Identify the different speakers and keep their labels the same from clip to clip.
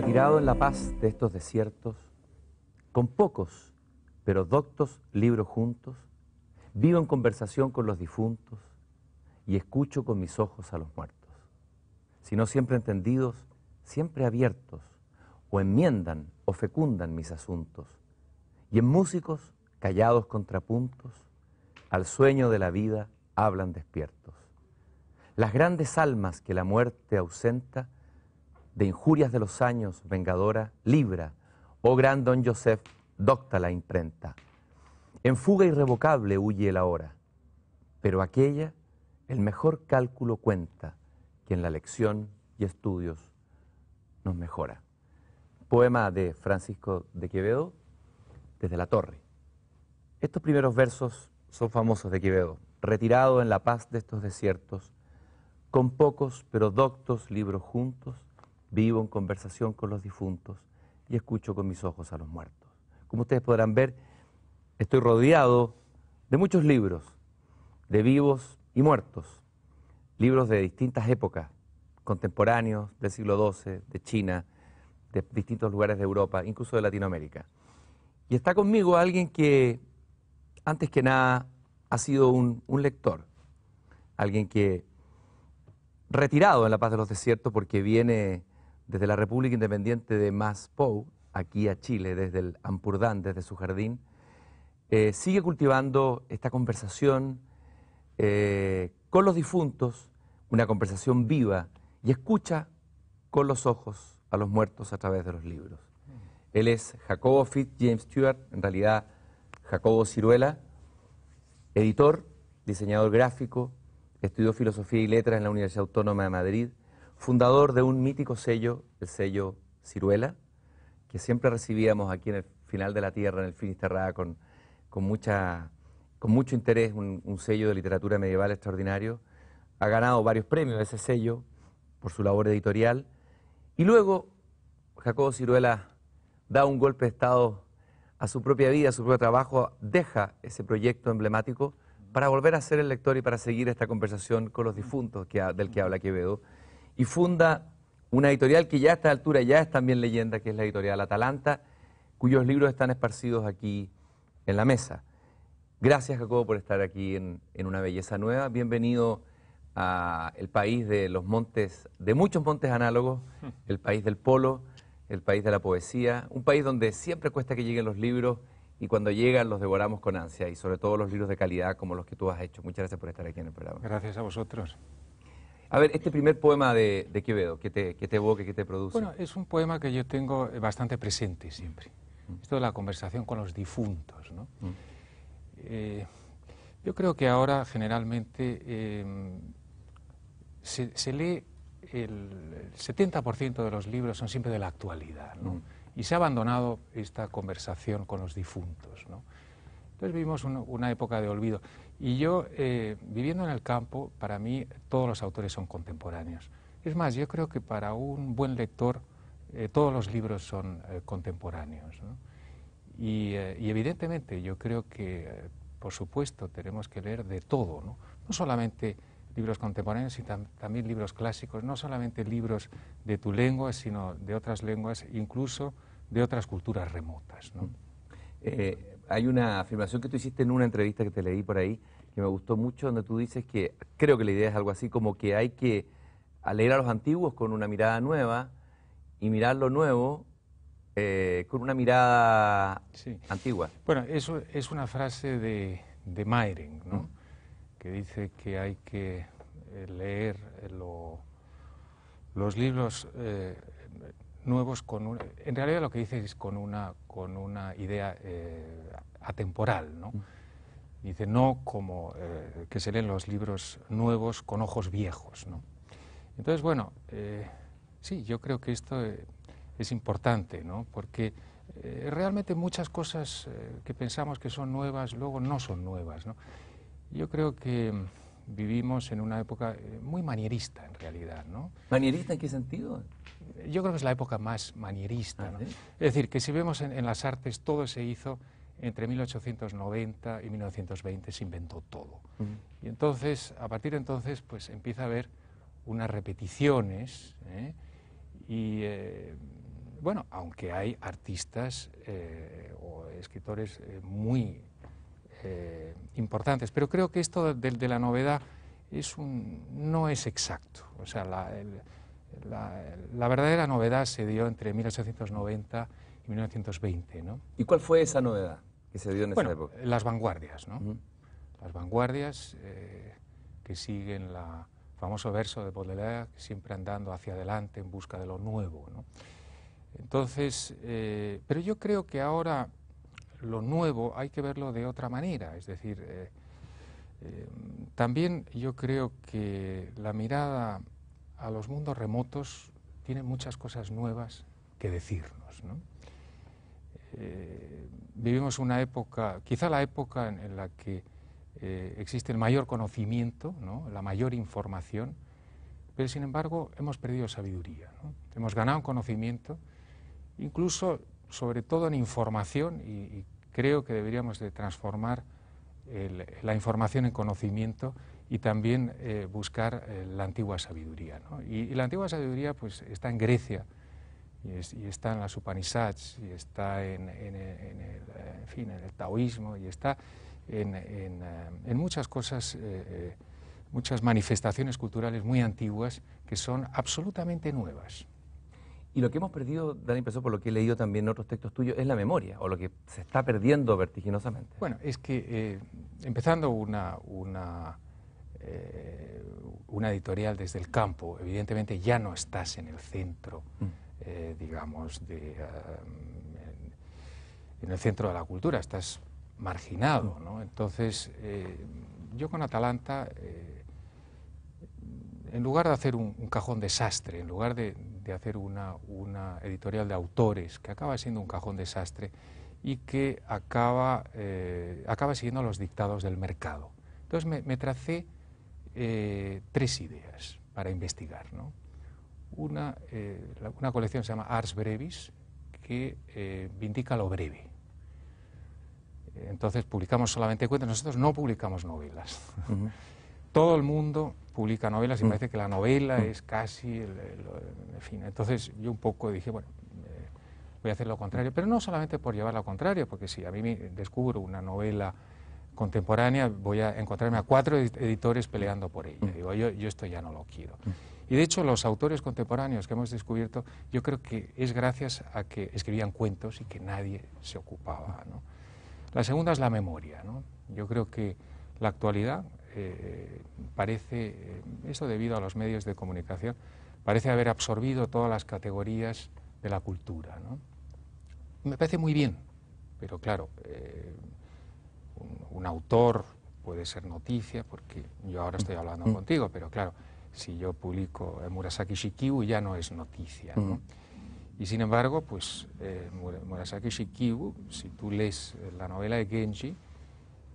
Speaker 1: retirado en la paz de estos desiertos, con pocos, pero doctos libros juntos, vivo en conversación con los difuntos y escucho con mis ojos a los muertos, si no siempre entendidos, siempre abiertos, o enmiendan o fecundan mis asuntos, y en músicos, callados contrapuntos, al sueño de la vida hablan despiertos. Las grandes almas que la muerte ausenta de injurias de los años, vengadora, libra, oh gran don Joseph, docta la imprenta. En fuga irrevocable huye la hora, pero aquella el mejor cálculo cuenta, que en la lección y estudios nos mejora. Poema de Francisco de Quevedo, desde la torre. Estos primeros versos son famosos de Quevedo, retirado en la paz de estos desiertos, con pocos pero doctos libros juntos, vivo en conversación con los difuntos y escucho con mis ojos a los muertos. Como ustedes podrán ver, estoy rodeado de muchos libros, de vivos y muertos, libros de distintas épocas, contemporáneos del siglo XII, de China, de distintos lugares de Europa, incluso de Latinoamérica. Y está conmigo alguien que, antes que nada, ha sido un, lector, alguien que, retirado en la paz de los desiertos, porque viene desde la República Independiente de Maspou, aquí a Chile, desde el Ampurdán, desde su jardín, eh, sigue cultivando esta conversación eh, con los difuntos, una conversación viva, y escucha con los ojos a los muertos a través de los libros. Él es Jacobo Fitz James Stewart, en realidad Jacobo Ciruela, editor, diseñador gráfico, estudió filosofía y letras en la Universidad Autónoma de Madrid, fundador de un mítico sello, el sello Ciruela, que siempre recibíamos aquí en el final de la tierra, en el Finisterra, con, con, mucha, con mucho interés, un, sello de literatura medieval extraordinario. Ha ganado varios premios ese sello por su labor editorial. Y luego Jacobo Ciruela da un golpe de Estado a su propia vida, a su propio trabajo, deja ese proyecto emblemático para volver a ser el lector y para seguir esta conversación con los difuntos del que habla Quevedo y funda una editorial que ya a esta altura ya es también leyenda, que es la editorial Atalanta, cuyos libros están esparcidos aquí en la mesa. Gracias, Jacobo, por estar aquí en, Una Belleza Nueva. Bienvenido al país de los montes, de muchos montes análogos, el país del polo, el país de la poesía, un país donde siempre cuesta que lleguen los libros y cuando llegan los devoramos con ansia y sobre todo los libros de calidad como los que tú has hecho. Muchas gracias por estar aquí en el programa. Gracias a vosotros. A ver, este primer poema de, Quevedo, que te, que te evoque, que te produce. Bueno,
Speaker 2: es un poema que yo tengo bastante presente siempre. Mm. Esto de la conversación con los difuntos, ¿no?
Speaker 1: Mm. Eh,
Speaker 2: yo creo que ahora generalmente em, se, lee el 70% de los libros son siempre de la actualidad, ¿no? Mm. Y se ha abandonado esta conversación con los difuntos, ¿no? Entonces vivimos una época de olvido. Y yo, eh, viviendo en el campo, para mí todos los autores son contemporáneos. Es más, yo creo que para un buen lector eh, todos los libros son eh, contemporáneos. Y, evidentemente yo creo que, por supuesto, tenemos que leer de todo, no, solamente libros contemporáneos, sino también libros clásicos, no solamente libros de tu lengua, sino de otras lenguas, incluso de otras culturas remotas. Mm
Speaker 1: hay una afirmación que tú hiciste en una entrevista que te leí por ahí, que me gustó mucho, donde tú dices que, creo que la idea es algo así, como que hay que leer a los antiguos con una mirada nueva y mirar lo nuevo eh, con una mirada antigua. Bueno, eso es una frase de,
Speaker 2: de Mayring, ¿no? Que dice que hay que eh, leer eh, los libros eh, nuevos con en realidad lo que dice es con una, con una idea eh, atemporal, ¿no? Mm. Dice, no como eh, que se leen los libros nuevos con ojos viejos, ¿no? Entonces, bueno, eh, sí, yo creo que esto es importante, ¿no? Porque realmente muchas cosas que pensamos que son nuevas luego no son nuevas, ¿no? Yo creo que vivimos en una época muy manierista, en realidad, ¿no? ¿Manierista en qué sentido? yo creo que es la época más manierista. Ah, ¿eh? Es decir, que si vemos en, las artes, todo se hizo entre 1890 y 1920, se inventó todo. Y entonces, a partir de entonces, pues empieza a haber unas repeticiones. ¿eh? Y eh, bueno, aunque hay artistas o escritores muy importantes, pero creo que esto de, de la novedad es un, no es exacto. O sea, la, la, verdadera novedad se dio entre 1890 y 1920.
Speaker 1: ¿Y cuál fue esa novedad que se dio en esa época? Las vanguardias,
Speaker 2: ¿no? Las vanguardias eh, que siguen la famoso verso de Baudelaire, siempre andando hacia adelante en busca de lo nuevo. ¿no? Entonces, eh, pero yo creo que ahora lo nuevo hay que verlo de otra manera, es decir, eh, también yo creo que la mirada a los mundos remotos tiene muchas cosas nuevas que decirnos. Eh, vivimos una época, quizá la época en, la que eh, existe el mayor conocimiento, la mayor información, pero sin embargo hemos perdido sabiduría. Hemos ganado conocimiento, incluso sobre todo en información, y, creo que deberíamos de transformar la información en conocimiento y también eh, buscar eh, la antigua sabiduría. Y, la antigua sabiduría pues, está en Grecia, y, está en las Upanishads, y está en, en, e, el, eh, el taoísmo, y está en, muchas cosas, muchas manifestaciones culturales muy antiguas
Speaker 1: que son absolutamente nuevas. Y lo que hemos perdido, Dani, empezó por lo que he leído también en otros textos tuyos, es la memoria, o lo que se está perdiendo vertiginosamente. Bueno, es que empezando una eh, una editorial desde el
Speaker 2: campo, evidentemente ya no estás en el centro, mm. eh, digamos, de, um, en, el centro de la cultura, estás marginado, mm. Entonces, eh, yo con Atalanta, en lugar de hacer un, cajón desastre, en lugar de, hacer una, editorial de autores, que acaba siendo un cajón desastre y que acaba, acaba siguiendo los dictados del mercado. Entonces me tracé eh, tres ideas para investigar. ¿no? Una, eh, una colección se llama Ars Brevis, que eh, vindica lo breve. Entonces publicamos solamente cuentos, nosotros no publicamos novelas. Todo el mundo publica novelas y parece que la novela es casi, fin. Entonces yo un poco dije, bueno, eh, voy a hacer lo contrario, pero no solamente por llevar lo contrario, porque si a mí me descubro una novela contemporánea voy a encontrarme a cuatro editores peleando por ella. Mm. Digo, yo, esto ya no lo quiero. Mm. Y de hecho los autores contemporáneos que hemos descubierto, yo creo que es gracias a que escribían cuentos y que nadie se ocupaba. La segunda es la memoria. Yo creo que la actualidad eh, parece, eh, eso debido a los medios de comunicación, parece haber absorbido todas las categorías de la cultura. Me parece muy bien, pero claro, eh, un autor, puede ser noticia, porque yo ahora estoy hablando mm. contigo, pero claro, si yo publico Murasaki Shikibu ya no es noticia. Mm. Y sin embargo, pues eh, Murasaki Shikibu, si tú lees eh, la novela de Genji,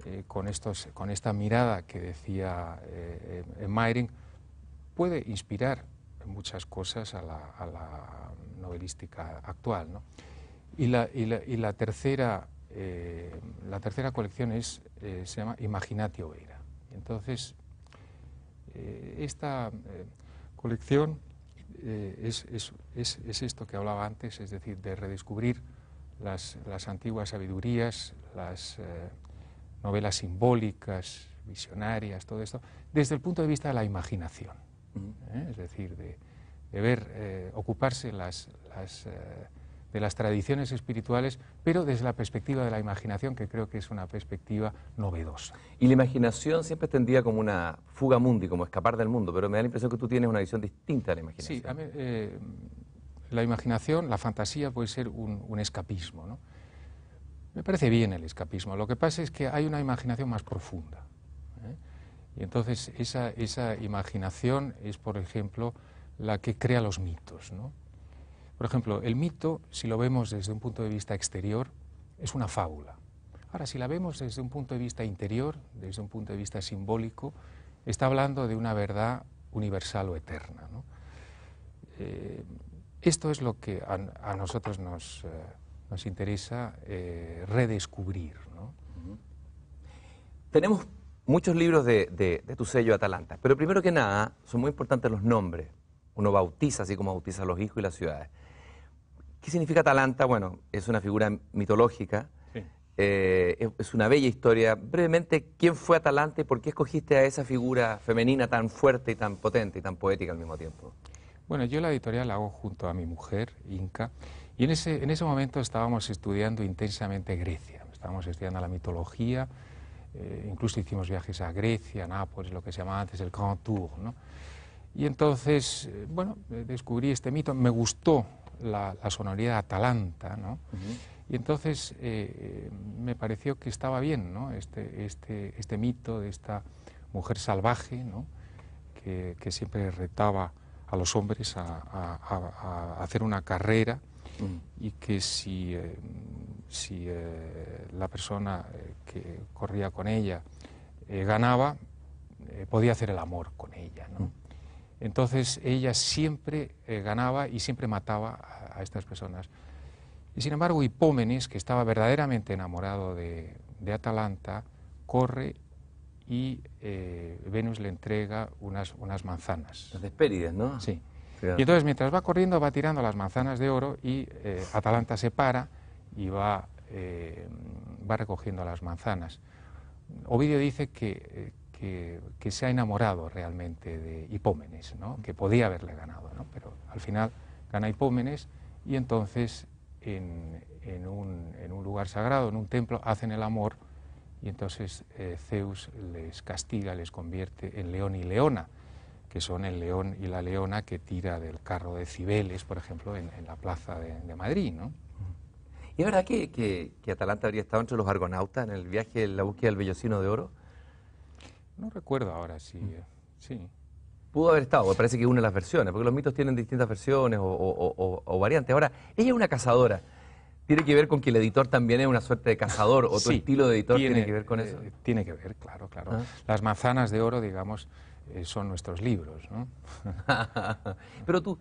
Speaker 2: eh, con, estos, con esta mirada que decía eh, puede inspirar muchas cosas a la, novelística actual. Y, la, y, la, y la tercera eh, la tercera colección es, eh, se llama Imaginatio Veira. Entonces, eh, esta colección es, esto que hablaba antes, es decir, de redescubrir las, las antiguas sabidurías, las novelas simbólicas, visionarias, todo esto, desde el punto de vista de la imaginación. Es decir, de, de ver, ocuparse las... las de las tradiciones
Speaker 1: espirituales, pero desde la perspectiva de la imaginación, que creo que es una perspectiva novedosa. Y la imaginación siempre tendía como una fuga mundi, como escapar del mundo, pero me da la impresión que tú tienes una visión distinta de la imaginación. Sí, eh, la imaginación, la fantasía puede ser un,
Speaker 2: escapismo. ¿no? Me parece bien el escapismo, lo que pasa es que hay una imaginación más profunda. ¿eh? Y entonces esa, esa imaginación es, por ejemplo, la que crea los mitos, ¿no? Por ejemplo, el mito, si lo vemos desde un punto de vista exterior, es una fábula. Ahora, si la vemos desde un punto de vista interior, desde un punto de vista simbólico, está hablando de una verdad universal o eterna. Eh, esto es lo que a, nosotros nos, eh,
Speaker 1: interesa eh, redescubrir. Tenemos muchos libros de, de, tu sello Atalanta, pero primero que nada son muy importantes los nombres. Uno bautiza así como bautiza los hijos y las ciudades. ¿Qué significa Atalanta? Bueno, es una figura mitológica, eh, es, una bella historia. Brevemente, ¿quién fue Atalanta y por qué escogiste a esa figura femenina tan fuerte y tan potente y tan poética al mismo tiempo?
Speaker 2: Bueno, yo la editorial la hago junto a mi mujer, Inca, y en ese, en ese momento estábamos estudiando intensamente Grecia, estábamos estudiando la mitología, eh, incluso hicimos viajes a Grecia, Nápoles, lo que se llamaba antes el Grand Tour, ¿no? Y entonces, eh, bueno, descubrí este mito, me gustó la, la sonoridad Atalanta, ¿no? Y entonces eh, eh, me pareció que estaba bien, ¿no? Este, este, este mito de esta mujer salvaje, ¿no? Que, siempre retaba a los hombres a, hacer una carrera mm. y que si, eh, si la persona que corría con ella ganaba, podía hacer el amor con ella, ¿no? Mm. Entonces ella siempre eh, ganaba y siempre mataba a, estas personas. Y sin embargo Hipómenes, que estaba verdaderamente enamorado de, Atalanta, corre y eh, Venus le entrega unas, unas manzanas. Las Hespérides, ¿no? Sí. Y entonces mientras va corriendo va tirando las manzanas de oro y eh, Atalanta se para y va, va recogiendo las manzanas. Ovidio dice que, que, se ha enamorado realmente de Hipómenes, que podía haberle ganado, pero al final gana Hipómenes y entonces en, un, lugar sagrado, en un templo, hacen el amor y entonces eh, Zeus les castiga, les convierte en león y leona, que son el león y la leona
Speaker 1: que tira del carro de Cibeles, por ejemplo, en, la plaza de, Madrid. ¿Y es verdad que, Atalanta habría estado entre los argonautas en el viaje, en la búsqueda del vellocino de oro? No recuerdo ahora si... Mm. Eh, sí. Pudo haber estado, me parece que una de las versiones, porque los mitos tienen distintas versiones o, variantes. Ahora, ella es una cazadora. ¿Tiene que ver con que el editor también es una suerte de cazador o tu estilo de editor tiene, que ver con eh, eso? tiene que ver, claro, claro. Ah. Las manzanas de oro, digamos, eh, son nuestros libros, Pero tú,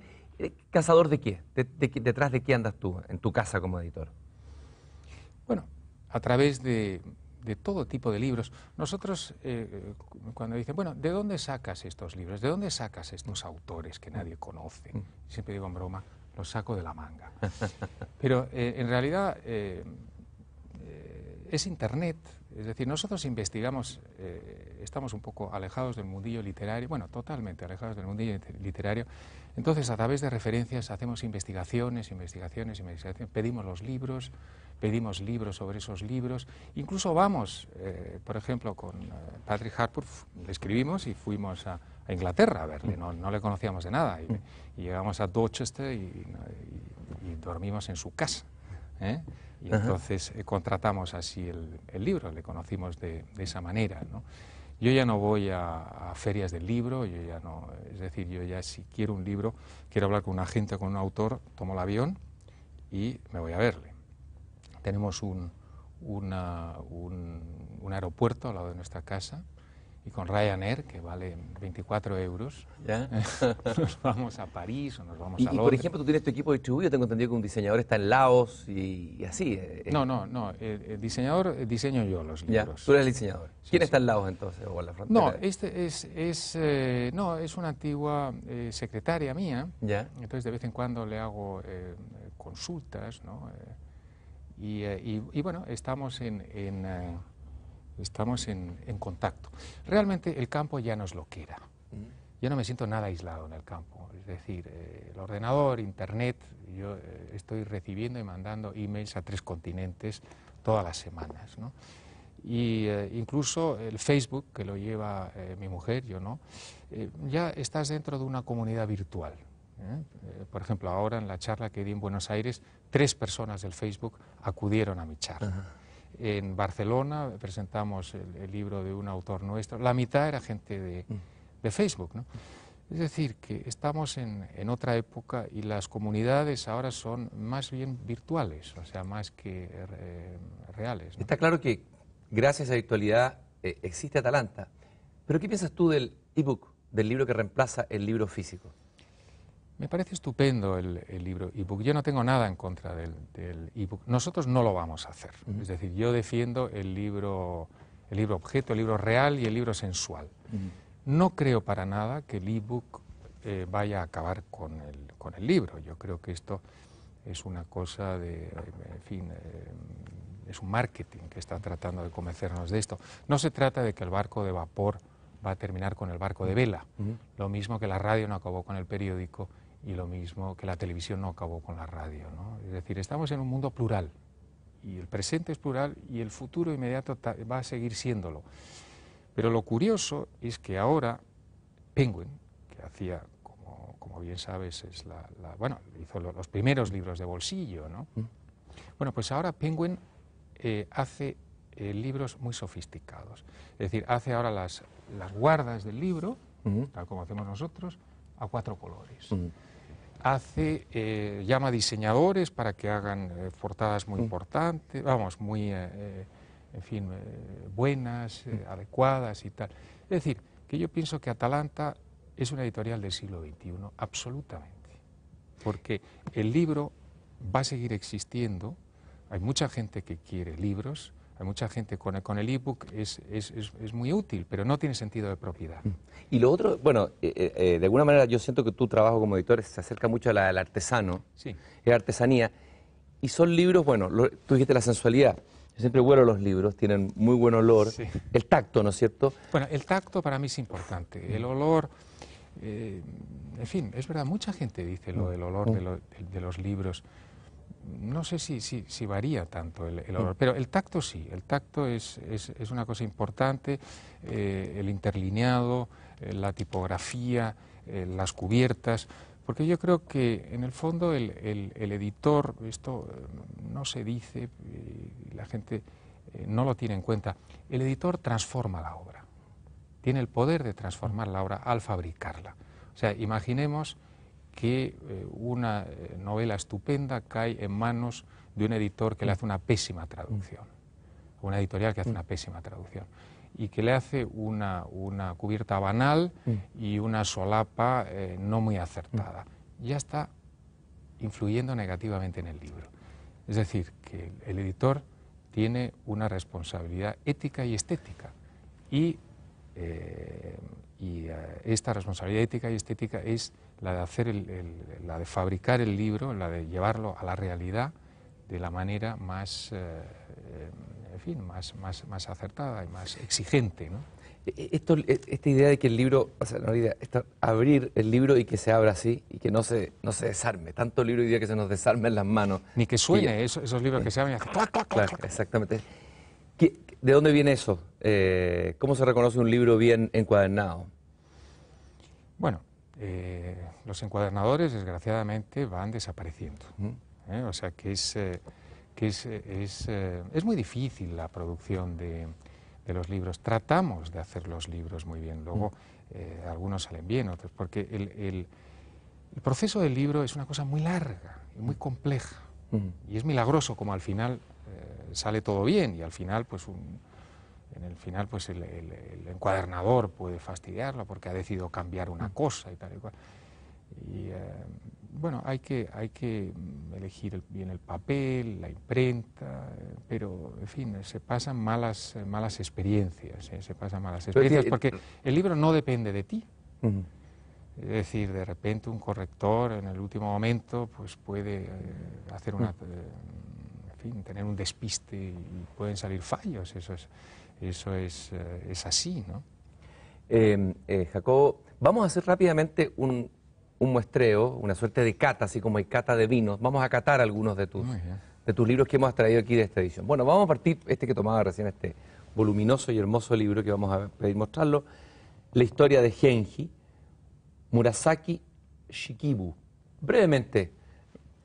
Speaker 1: ¿cazador de qué? ¿De, detrás de qué andas tú en tu casa como editor? Bueno, a través de de todo tipo de libros.
Speaker 2: Nosotros, eh, eh, cuando dicen, bueno, ¿de dónde sacas estos libros? ¿De dónde sacas estos autores que nadie conoce? Mm. Siempre digo en broma, los saco de la manga. Pero eh, en realidad es Internet, es decir, nosotros investigamos, estamos un poco alejados del mundillo literario, bueno, totalmente alejados del mundillo literario, entonces, a través de referencias hacemos investigaciones, investigaciones, investigaciones, pedimos los libros, pedimos libros sobre esos libros, incluso vamos, eh, por ejemplo, con eh, Patrick Harpur, le escribimos y fuimos a, Inglaterra a verle, no, le conocíamos de nada, y, llegamos a Dorchester y, dormimos en su casa. ¿eh? Y entonces contratamos así el, libro, le conocimos de, esa manera. Yo ya no voy a, ferias del libro, yo ya no, es decir, yo ya si quiero un libro, quiero hablar con un agente, con un autor, tomo el avión y me voy a verle. Tenemos un aeropuerto al lado de nuestra
Speaker 1: casa y con Ryanair, que vale 24 euros, ¿Ya? nos
Speaker 2: vamos a París o nos vamos a Londres. por ejemplo,
Speaker 1: tú tienes tu equipo distribuido, tengo entendido que un diseñador está en Laos y, así. Eh, eh. no, no, no, el, eh, diseñador diseño yo los libros. tú eres el diseñador. ¿Quién está en Laos entonces o en la frontera? No,
Speaker 2: este es, es no, es una antigua secretaria mía, ¿Ya? entonces de vez en cuando le hago consultas, ¿no? Y, y, bueno, estamos en estamos en, contacto. Realmente el campo ya nos lo queda. Mm. Yo no me siento nada aislado en el campo. Es decir, eh, el ordenador, Internet, yo eh, estoy recibiendo y mandando emails a tres continentes todas las semanas. Y eh, incluso el Facebook, que lo lleva mi mujer, yo no, ya estás dentro de una comunidad virtual. Por ejemplo, ahora en la charla que di en Buenos Aires, tres personas del Facebook acudieron a mi charla. En Barcelona presentamos el, libro de un autor nuestro. La mitad era gente de, mm. Facebook. ¿no? Es decir, que estamos en, otra época y las comunidades ahora son más bien virtuales, o sea,
Speaker 1: más que eh, reales. Está claro que gracias a la virtualidad eh, existe Atalanta. Pero ¿qué piensas tú del ebook, del libro que reemplaza el libro físico? Me parece estupendo el, el libro ebook. Yo no tengo nada en contra del, del ebook.
Speaker 2: Nosotros no lo vamos a hacer. Es decir, yo defiendo el libro, el libro objeto, el libro real y el libro sensual. No creo para nada que el ebook eh, vaya a acabar con el, libro. Yo creo que esto es una cosa de, en fin, eh, es un marketing que está tratando de convencernos de esto. No se trata de que el barco de vapor va a terminar con el barco de vela, lo mismo que la radio no acabó con el periódico y lo mismo que la televisión no acabó con la radio. ¿no? Es decir, estamos en un mundo plural y el presente es plural y el futuro inmediato va a seguir siéndolo. Pero lo curioso es que ahora Penguin, que hacía, como, bien sabes, es la, bueno, hizo los primeros libros de bolsillo, ¿no? Mm. Bueno, pues ahora Penguin eh, hace eh, libros muy sofisticados. Es decir, hace ahora las, las guardas del libro, mm. tal como hacemos nosotros, a cuatro colores. Mm. Hace, eh, llama diseñadores para que hagan eh, portadas muy mm. importantes, vamos, muy, eh, en fin, buenas, mm. adecuadas y tal. Es decir, que yo pienso que Atalanta es una editorial del siglo XXI, absolutamente. Porque el libro va a seguir existiendo, hay mucha gente que quiere libros, hay mucha gente con el, con el ebook es, es, muy útil, pero no tiene sentido de propiedad. Mm.
Speaker 1: Y lo otro, bueno, eh, eh, eh, de alguna manera yo siento que tu trabajo como editor se acerca mucho al artesano, sí. la artesanía, y son libros, bueno, tú dijiste la sensualidad. Yo siempre huelo los libros, tienen muy buen olor. El tacto, ¿no es cierto?
Speaker 2: Bueno, el tacto para mí es importante. Mm. El olor, en fin, es verdad, mucha gente dice lo mm. del olor de, de los libros no sé si, si, varía tanto el, el, mm. pero el tacto sí, el tacto es, una cosa importante, eh, el interlineado, eh, la tipografía, eh, las cubiertas, porque yo creo que en el fondo el, el editor, esto no se dice, la gente no lo tiene en cuenta, el editor transforma la obra, tiene el poder de transformar la obra al fabricarla. O sea, imaginemos que eh, una eh, novela estupenda cae en manos de un editor que le hace una pésima traducción, mm. una editorial que hace mm. una pésima traducción y que le hace una, una cubierta banal mm. y una solapa eh, no muy acertada. Ya está influyendo negativamente en el libro. Es decir, que el editor tiene una responsabilidad ética y estética y eh, esta responsabilidad ética y estética es la de, la de fabricar el libro, la de llevarlo a la realidad de la manera más, eh, eh, más, acertada y más exigente.
Speaker 1: E, e, e, esta idea de que el libro, o sea, abrir el libro y que se abra así y que no se, desarme, tanto libro y día que se nos desarme en las manos. Ni que suene esos, libros que se abren Exactamente. ¿De dónde viene eso? ¿Cómo se reconoce un libro bien encuadernado? Bueno,
Speaker 2: eh, los encuadernadores desgraciadamente van desapareciendo. ¿eh? O sea que es, eh, que es, es, muy difícil la producción de, los libros. Tratamos de hacer los libros muy bien. Luego algunos salen bien, otros, porque el, el, proceso del libro es una cosa muy larga y muy compleja. Y es milagroso como al final sale todo bien y al final pues un, en el final pues el, encuadernador puede fastidiarlo porque ha decidido cambiar una mm. cosa y tal y cual. Y eh, bueno, hay que, hay que mm, elegir bien el papel, la imprenta, eh, pero en fin, se pasan malas, eh, malas experiencias, se pasan malas experiencias porque el libro no depende de ti. Es decir, de repente un corrector en el último momento pues puede hacer una, mm. en fin, tener un despiste y pueden salir fallos, eso es eso eh, es,
Speaker 1: así, ¿no? Em, eh, Jacobo, vamos a hacer rápidamente un, muestreo, una suerte de cata, así como hay cata de vinos. Vamos a catar algunos de tus, de tus libros que hemos traído aquí de esta edición. Bueno, vamos a partir, este que tomaba recién, este voluminoso y hermoso libro que vamos a pedir mostrarlo, La historia de Genji, Murasaki Shikibu. Brevemente,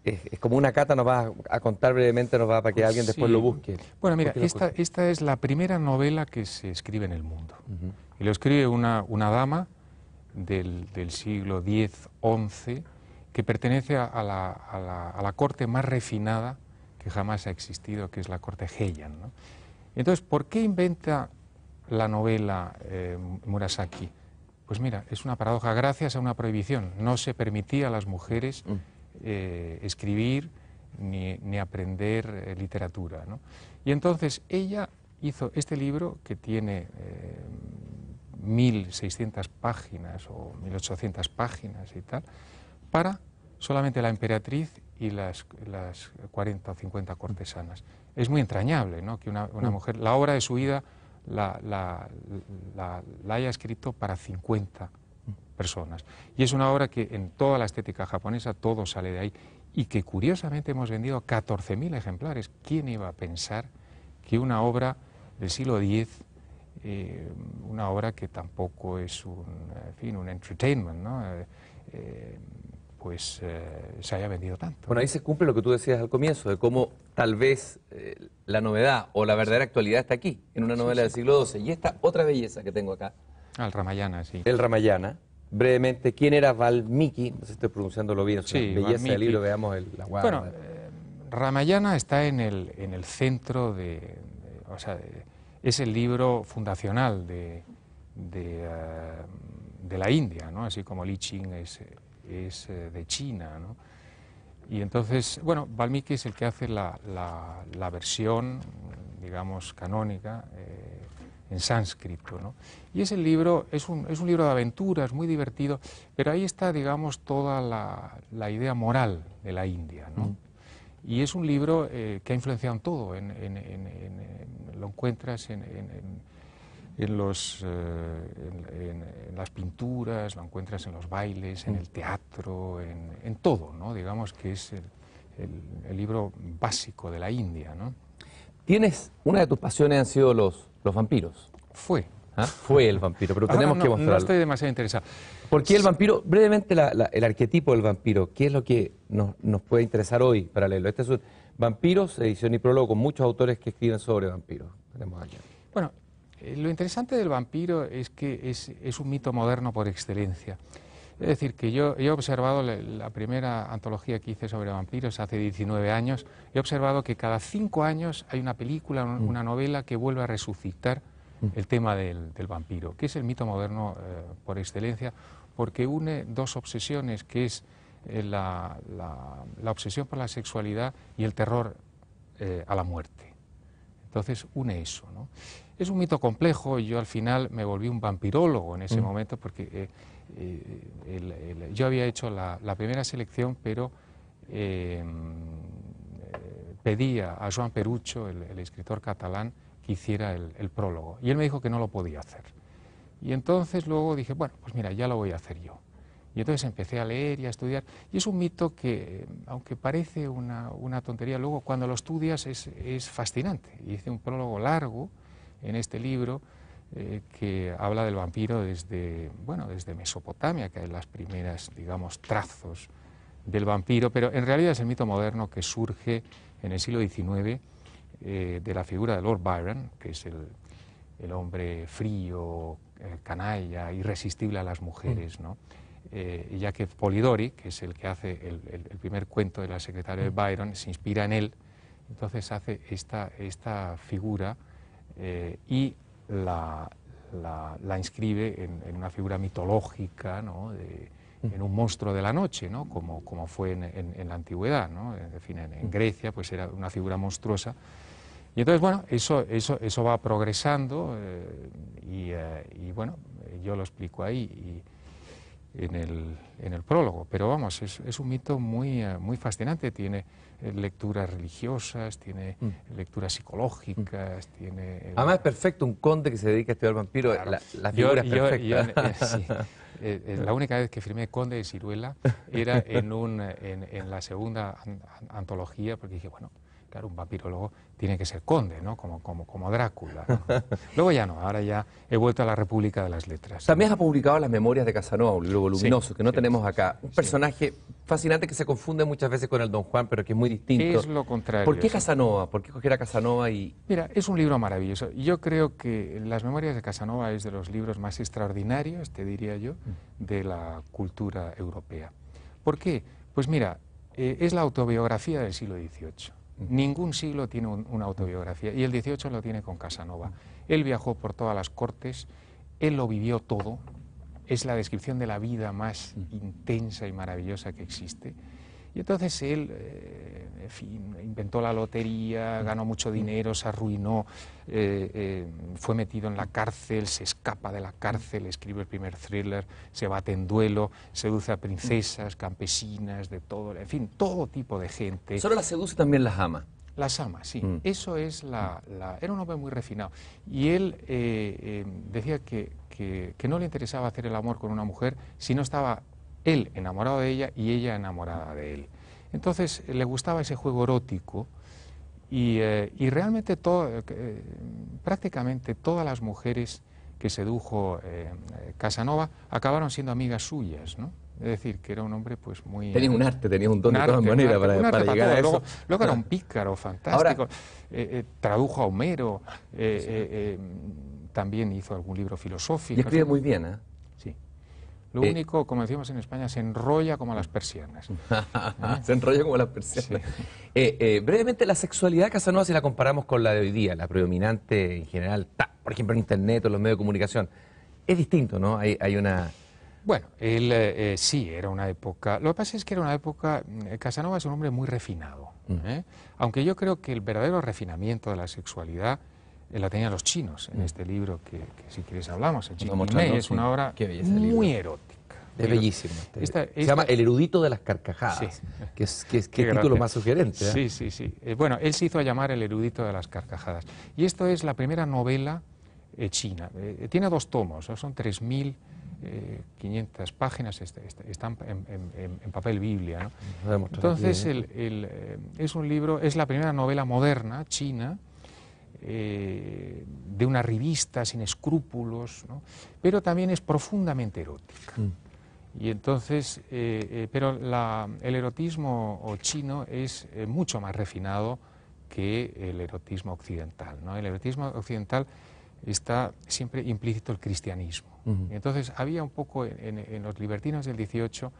Speaker 1: es, como una cata, nos va a, contar brevemente, nos va para que pues alguien después lo busque. Bueno, mira, esta,
Speaker 2: es la primera novela que se escribe en el mundo. Y lo escribe una, dama del, siglo X-XI que pertenece a, la, corte más refinada que jamás ha existido, que es la corte Heian. Entonces, ¿por qué inventa la novela eh, Murasaki? Pues mira, es una paradoja gracias a una prohibición. No se permitía a las mujeres... Mm. Eh, escribir ni, aprender eh, literatura. Y entonces ella hizo este libro que tiene 1.600 eh, páginas o 1.800 páginas y tal, para solamente la emperatriz y las, 40 o 50 cortesanas. Es muy entrañable ¿no? que una, mm. mujer, la obra de su vida la, la haya escrito para 50 personas. Y es una obra que en toda la estética japonesa todo sale de ahí y que curiosamente hemos vendido 14.000 ejemplares. ¿Quién iba a pensar que una obra del siglo X, eh, una obra que tampoco es un, en fin, un entertainment, ¿no? Eh, eh,
Speaker 1: pues se haya vendido tanto. Bueno, ahí se cumple lo que tú decías al comienzo, de cómo tal vez la novedad o la verdadera actualidad está aquí, en una novela del siglo XII. Y esta otra belleza que tengo acá. Ah, el Ramayana, sí. El Ramayana brevemente quién era Valmiki, no sé si estoy pronunciándolo bien, sí, belleza libro, veamos el, la Bueno, eh,
Speaker 2: Ramayana está en el, en el centro de, o sea, es el libro fundacional de, eh, de, la India, ¿no? así como Li Ching es, es eh, de China. ¿no? Y entonces, bueno, Valmiki es el que hace la, la, versión, digamos, canónica, en sánscrito. ¿no? Y ese libro es un, es un, libro de aventuras, muy divertido, pero ahí está, digamos, toda la, la idea moral de la India. ¿no? Mm. Y es un libro eh, que ha influenciado en todo, en, lo encuentras en, los, eh, en, las pinturas, lo encuentras en los bailes, en mm. el teatro, en, todo, ¿no? digamos que es el, el, el libro básico de la India.
Speaker 1: ¿no? Tienes, una de tus pasiones han sido los, los vampiros. Fue. ¿Ah? Fue el vampiro, pero ah, tenemos que mostrarlo. No estoy demasiado interesado. ¿Por qué el vampiro? Brevemente, el arquetipo del vampiro, ¿qué es lo que nos, puede interesar hoy para leerlo? Este es un, Vampiros, edición y prólogo, con muchos autores que escriben sobre vampiros. Tenemos allá
Speaker 2: Bueno, eh, lo interesante del vampiro es que es, es un mito moderno por excelencia. Es decir, que yo, he observado la, primera antología que hice sobre vampiros hace 19 años, he observado que cada cinco años hay una película, mm. una novela que vuelve a resucitar mm. el tema del, vampiro, que es el mito moderno eh, por excelencia, porque une dos obsesiones, que es eh, la, obsesión por la sexualidad y el terror eh, a la muerte. Entonces une eso. Es un mito complejo y yo al final me volví un vampirólogo en ese mm. momento porque yo había hecho la, primera selección, pero em, pedía a Joan Perucho, el, escritor catalán, que hiciera el, prólogo. Y él me dijo que no lo podía hacer. Y entonces luego dije, bueno, pues mira, ya lo voy a hacer yo. Y entonces empecé a leer y a estudiar. Y es un mito que, aunque parece una, tontería, luego cuando lo estudias es, es fascinante. Hice un prólogo largo en este libro eh, que habla del vampiro desde, bueno, desde Mesopotamia, que hay las primeras, digamos, trazos del vampiro, pero en realidad es el mito moderno que surge en el siglo XIX eh, de la figura de Lord Byron, que es el, el hombre frío, eh, canalla, irresistible a las mujeres, mm. ¿no? ya que Polidori, que es el que hace el, primer cuento de la secretaria de mm. Byron, se inspira en él, entonces hace esta, esta figura eh, y la, la, inscribe en, una figura mitológica, ¿no? Mm. en un monstruo de la noche, ¿no? como, fue en, la antigüedad, ¿no? en, mm. Grecia pues era una figura monstruosa. Y entonces, bueno, eso, eso, eso va progresando eh, y, eh, y, bueno, yo lo explico ahí. Y, en el, en el prólogo. Pero vamos, es, es un mito muy, eh, muy fascinante. Tiene eh, lecturas religiosas, tiene mm. lecturas psicológicas, tiene... Además
Speaker 1: perfecto, un conde que se dedica a estudiar vampiro, la, la
Speaker 2: única vez que firmé Conde de Ciruela era en, un, en, en la segunda antología, porque dije, bueno, Claro, un vampirólogo
Speaker 1: tiene que ser conde,
Speaker 2: ¿no? Como, Drácula.
Speaker 1: Luego ya no, ahora ya he vuelto a la República de las Letras. También has publicado Las Memorias de Casanova, un libro voluminoso, que no tenemos acá. Un personaje fascinante que se confunde muchas veces con el Don Juan, pero que es muy distinto. Es lo contrario. ¿Por qué Casanova? ¿Por qué cogiera Casanova y...? Mira, es un libro maravilloso. Yo creo que Las Memorias de Casanova es de
Speaker 2: los libros más extraordinarios, te diría yo, mm. de la cultura europea. ¿Por qué? Pues mira, eh, es la autobiografía del siglo XVIII. Ningún siglo tiene una autobiografía y el 18 lo tiene con Casanova. Él viajó por todas las cortes, él lo vivió todo, es la descripción de la vida más intensa y maravillosa que existe. Y entonces él, eh, en fin, inventó la lotería, ganó mucho dinero, se arruinó, eh, eh, fue metido en la cárcel, se escapa de la cárcel, escribe el primer thriller, se bate en duelo, seduce a princesas, campesinas, de todo, en fin, todo tipo de gente. Solo la seduce también las ama. Las ama, sí. Mm. Eso es la, Era un hombre muy refinado. Y él decía que no le interesaba hacer el amor con una mujer si no estaba él enamorado de ella y ella enamorada de él. Entonces le gustaba ese juego erótico y, eh, y realmente todo, eh, eh, prácticamente todas las mujeres que sedujo Casanova acabaron siendo amigas suyas, ¿no? Es decir, que era un hombre pues muy... Tenía un arte, tenía un don de todas maneras para, para, llegar a eso. Luego, era un ah. pícaro fantástico, tradujo a Homero, ah, también hizo algún libro filosófico. Y escribe muy bien, ¿eh? Lo eh. único, como decimos en España, se enrolla como las
Speaker 1: persianas. ¿Eh? se enrolla como las persianas. Eh, brevemente, la sexualidad Casanova, si la comparamos con la de hoy día, la predominante en general, por ejemplo, en Internet o en los medios de comunicación, es distinto, ¿no? Hay, una...
Speaker 2: Bueno, él sí, era una época... Lo que pasa es que era una época... Casanova es un hombre muy refinado. Mm. Aunque yo creo que el verdadero refinamiento de la sexualidad eh, la tenían los chinos en mm. este libro que, si quieres hablamos.
Speaker 1: El chino, es una obra
Speaker 2: muy erótica.
Speaker 1: Es bellísimo. Este se llama El erudito de las carcajadas, que es, qué título más sugerente. ¿eh? Sí,
Speaker 2: sí, sí. Eh, bueno, él se hizo llamar El erudito de las carcajadas. Y esto es la primera novela china. tiene dos tomos, son 3.500 páginas, este, este, están en, papel Biblia. ¿no? Entonces, es un libro, es la primera novela moderna china eh, de una revista sin escrúpulos, pero también es profundamente erótica. Mm. Y entonces, eh, eh, pero el erotismo chino es mucho más refinado que el erotismo occidental. El erotismo occidental está siempre implícito el cristianismo. Entonces había un poco en, los libertinos del 18,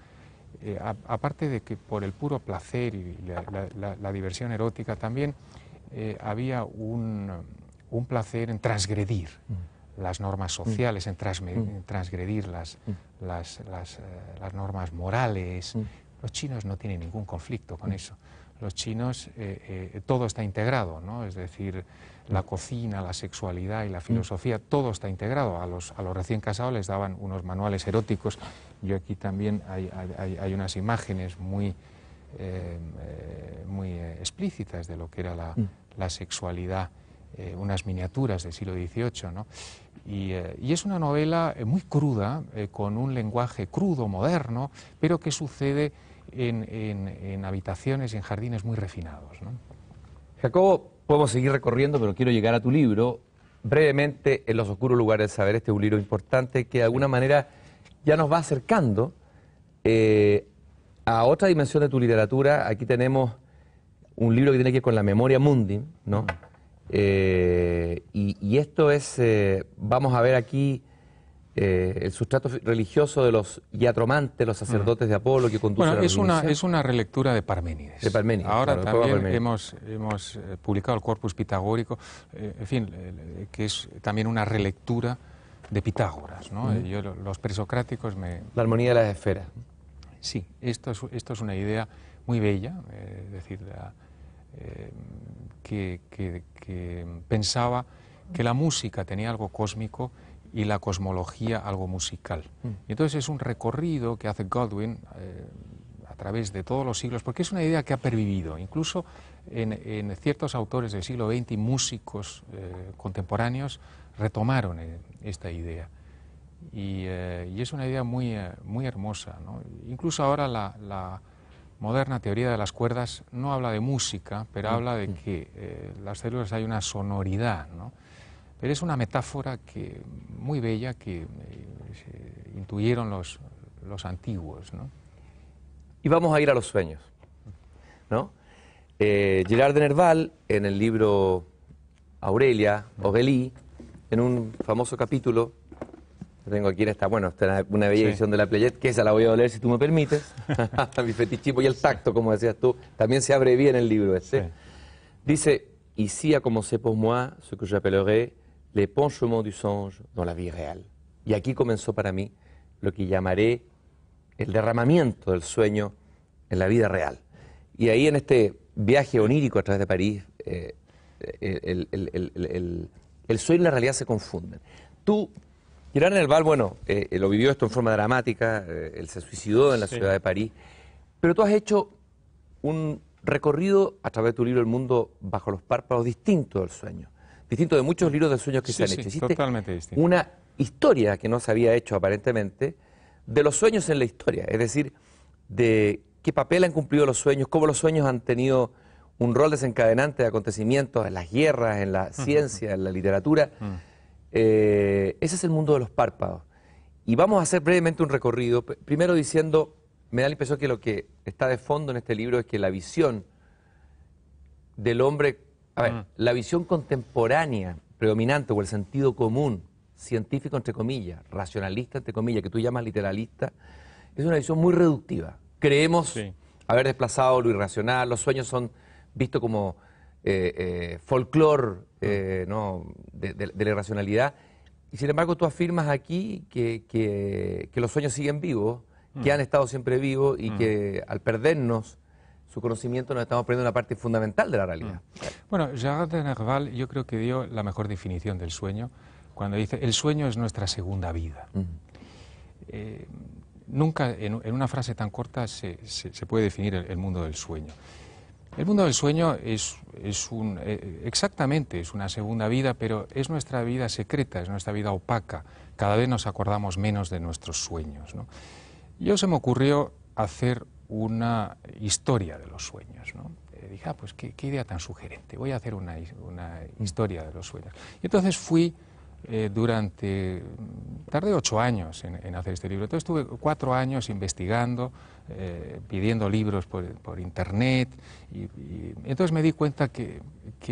Speaker 2: aparte de que por el puro placer y la diversión erótica, también eh, había un, placer en transgredir mm. las normas sociales, mm. mm. en, transgredir las, eh, normas morales. Los chinos no tienen ningún conflicto con eso. Los chinos, eh, todo está integrado, ¿no? Es decir, la cocina, la sexualidad y la filosofía, todo está integrado. A los, recién casados les daban unos manuales eróticos. Yo aquí también hay unas imágenes muy, eh, eh, muy eh, explícitas de lo que era la, mm. sexualidad, unas miniaturas del siglo XVIII. ¿no? Y, es una novela muy cruda, con un lenguaje crudo, moderno, pero que sucede en, habitaciones y en jardines muy refinados. ¿no?
Speaker 1: Jacobo, podemos seguir recorriendo, pero quiero llegar a tu libro. Brevemente, En los oscuros lugares del saber, este es un libro importante que de alguna manera ya nos va acercando a otra dimensión de tu literatura, aquí tenemos un libro que tiene que ver con la memoria mundi, ¿no? Mm. Eh, y, esto es, eh, vamos a ver aquí eh, el sustrato religioso de los yatromantes, los sacerdotes mm. de Apolo que conducen bueno, a es una es una relectura de Parménides. Ahora también
Speaker 2: hemos publicado el Corpus Pitagórico, en fin, que es también una relectura de Pitágoras, ¿no? los presocráticos me la armonía de las esferas. Sí, esto es, una idea muy bella, eh, es decir, eh, que, pensaba que la música tenía algo cósmico y la cosmología algo musical. Mm. entonces es un recorrido que hace Godwin eh, a través de todos los siglos, porque es una idea que ha pervivido, incluso en, en ciertos autores del siglo XX y músicos contemporáneos retomaron esta idea. Eh, y, es una idea muy, eh, muy hermosa. Incluso ahora la, moderna teoría de las cuerdas no habla de música, pero habla de que eh, las células hay una sonoridad. Pero es una metáfora que, muy bella
Speaker 1: que intuyeron los, los antiguos. Y vamos a ir a los sueños. ¿no? Gerard de Nerval, en el libro Aurelia, Ogelí, en un famoso capítulo, tengo aquí esta, bueno, esta es una bella edición de la Playette, que esa la voy a leer si tú me permites. Mi fetichismo y el tacto, como decías tú, también se abre bien el libro ese. Dice, a moi ce que du songe dans la vie réelle. Y aquí comenzó para mí lo que llamaré el derramamiento del sueño en la vida real. Y ahí en este viaje onírico a través de París, eh, el, el sueño y la realidad se confunden. Tú el Val, bueno, eh, eh, lo vivió esto en forma dramática, eh, él se suicidó en la ciudad de París, pero tú has hecho un recorrido a través de tu libro El mundo bajo los párpados distinto del sueño, distinto de muchos libros de sueños que se han hecho. totalmente distinto. Una historia que no se había hecho aparentemente de los sueños en la historia, es decir, de qué papel han cumplido los sueños, cómo los sueños han tenido un rol desencadenante de acontecimientos en las guerras, en la ciencia, en la literatura. Mm. Eh, ese es el mundo de los párpados. Y vamos a hacer brevemente un recorrido, primero diciendo, me da la impresión que lo que está de fondo en este libro es que la visión del hombre, a ver, mm. la visión contemporánea, predominante o el sentido común, científico entre comillas, racionalista entre comillas, que tú llamas literalista, es una visión muy reductiva. Creemos haber desplazado lo irracional, los sueños son vistos como folklore eh, eh, folclore eh, ¿no? de, la irracionalidad. Y sin embargo, tú afirmas aquí que, los sueños siguen vivos, que han estado siempre vivos y que al perdernos su conocimiento nos estamos perdiendo una parte fundamental de la realidad. Bueno,
Speaker 2: Gerard de Nerval yo creo que dio la mejor definición del sueño cuando dice, el sueño es nuestra segunda vida. nunca en, una frase tan corta se, se, puede definir el mundo del sueño. El mundo del sueño es, un, eh, exactamente, es una segunda vida, pero es nuestra vida secreta, es nuestra vida opaca. Cada vez nos acordamos menos de nuestros sueños. Yo se me ocurrió hacer una historia de los sueños. Eh, dije, ah, pues qué, idea tan sugerente, voy a hacer una historia de los sueños. Y entonces fui eh, durante, mm, tardé ocho años en, hacer este libro. Entonces estuve cuatro años investigando, eh, pidiendo libros por, internet, y, entonces me di cuenta que,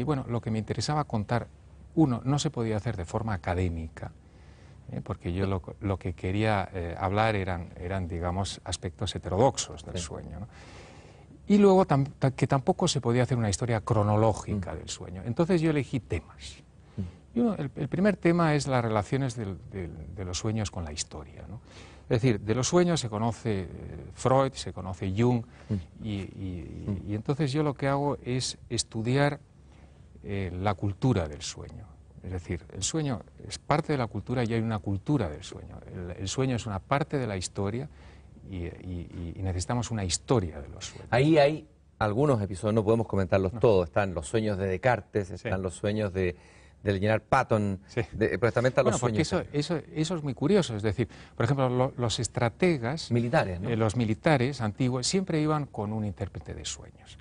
Speaker 2: bueno, lo que me interesaba contar, uno, no se podía hacer de forma académica, ¿eh? porque yo lo, que quería hablar eran, eran, digamos, aspectos heterodoxos del sueño. Y luego que tampoco se podía hacer una historia cronológica mm. del sueño. Entonces yo elegí temas el, primer tema es las relaciones de los sueños con la historia. Es decir, de los sueños se conoce eh, Freud, se conoce Jung, mm. mm. y, entonces yo lo que hago es estudiar eh, la cultura del sueño. Es decir, el sueño es parte de la cultura y hay una cultura
Speaker 1: del sueño. El, sueño es una parte de la historia y, necesitamos una historia de los sueños. Ahí hay algunos episodios, no podemos comentarlos todos. Están los sueños de Descartes, están los sueños de de llenar Patton, sí. de, a los sueños.
Speaker 2: Eso, eso, es muy curioso. Es decir, por ejemplo, los estrategas. Militares, eh, los militares antiguos siempre iban con un intérprete de sueños.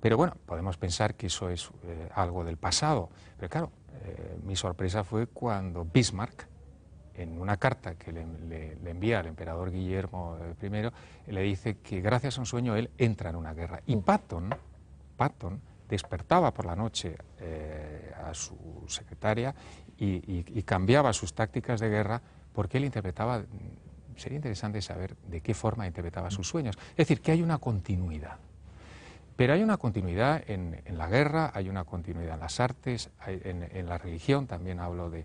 Speaker 2: Pero bueno, podemos pensar que eso es eh, algo del pasado. Pero claro, eh, mi sorpresa fue cuando Bismarck, en una carta que le, envía al emperador Guillermo I, le dice que gracias a un sueño él entra en una guerra. Y mm. Patton, Patton despertaba por la noche a su secretaria y, cambiaba sus tácticas de guerra porque él interpretaba, sería interesante saber de qué forma interpretaba sus sueños. Es decir, que hay una continuidad. Pero hay una continuidad en, la guerra, hay una continuidad en las artes, hay, en, la religión, también hablo de,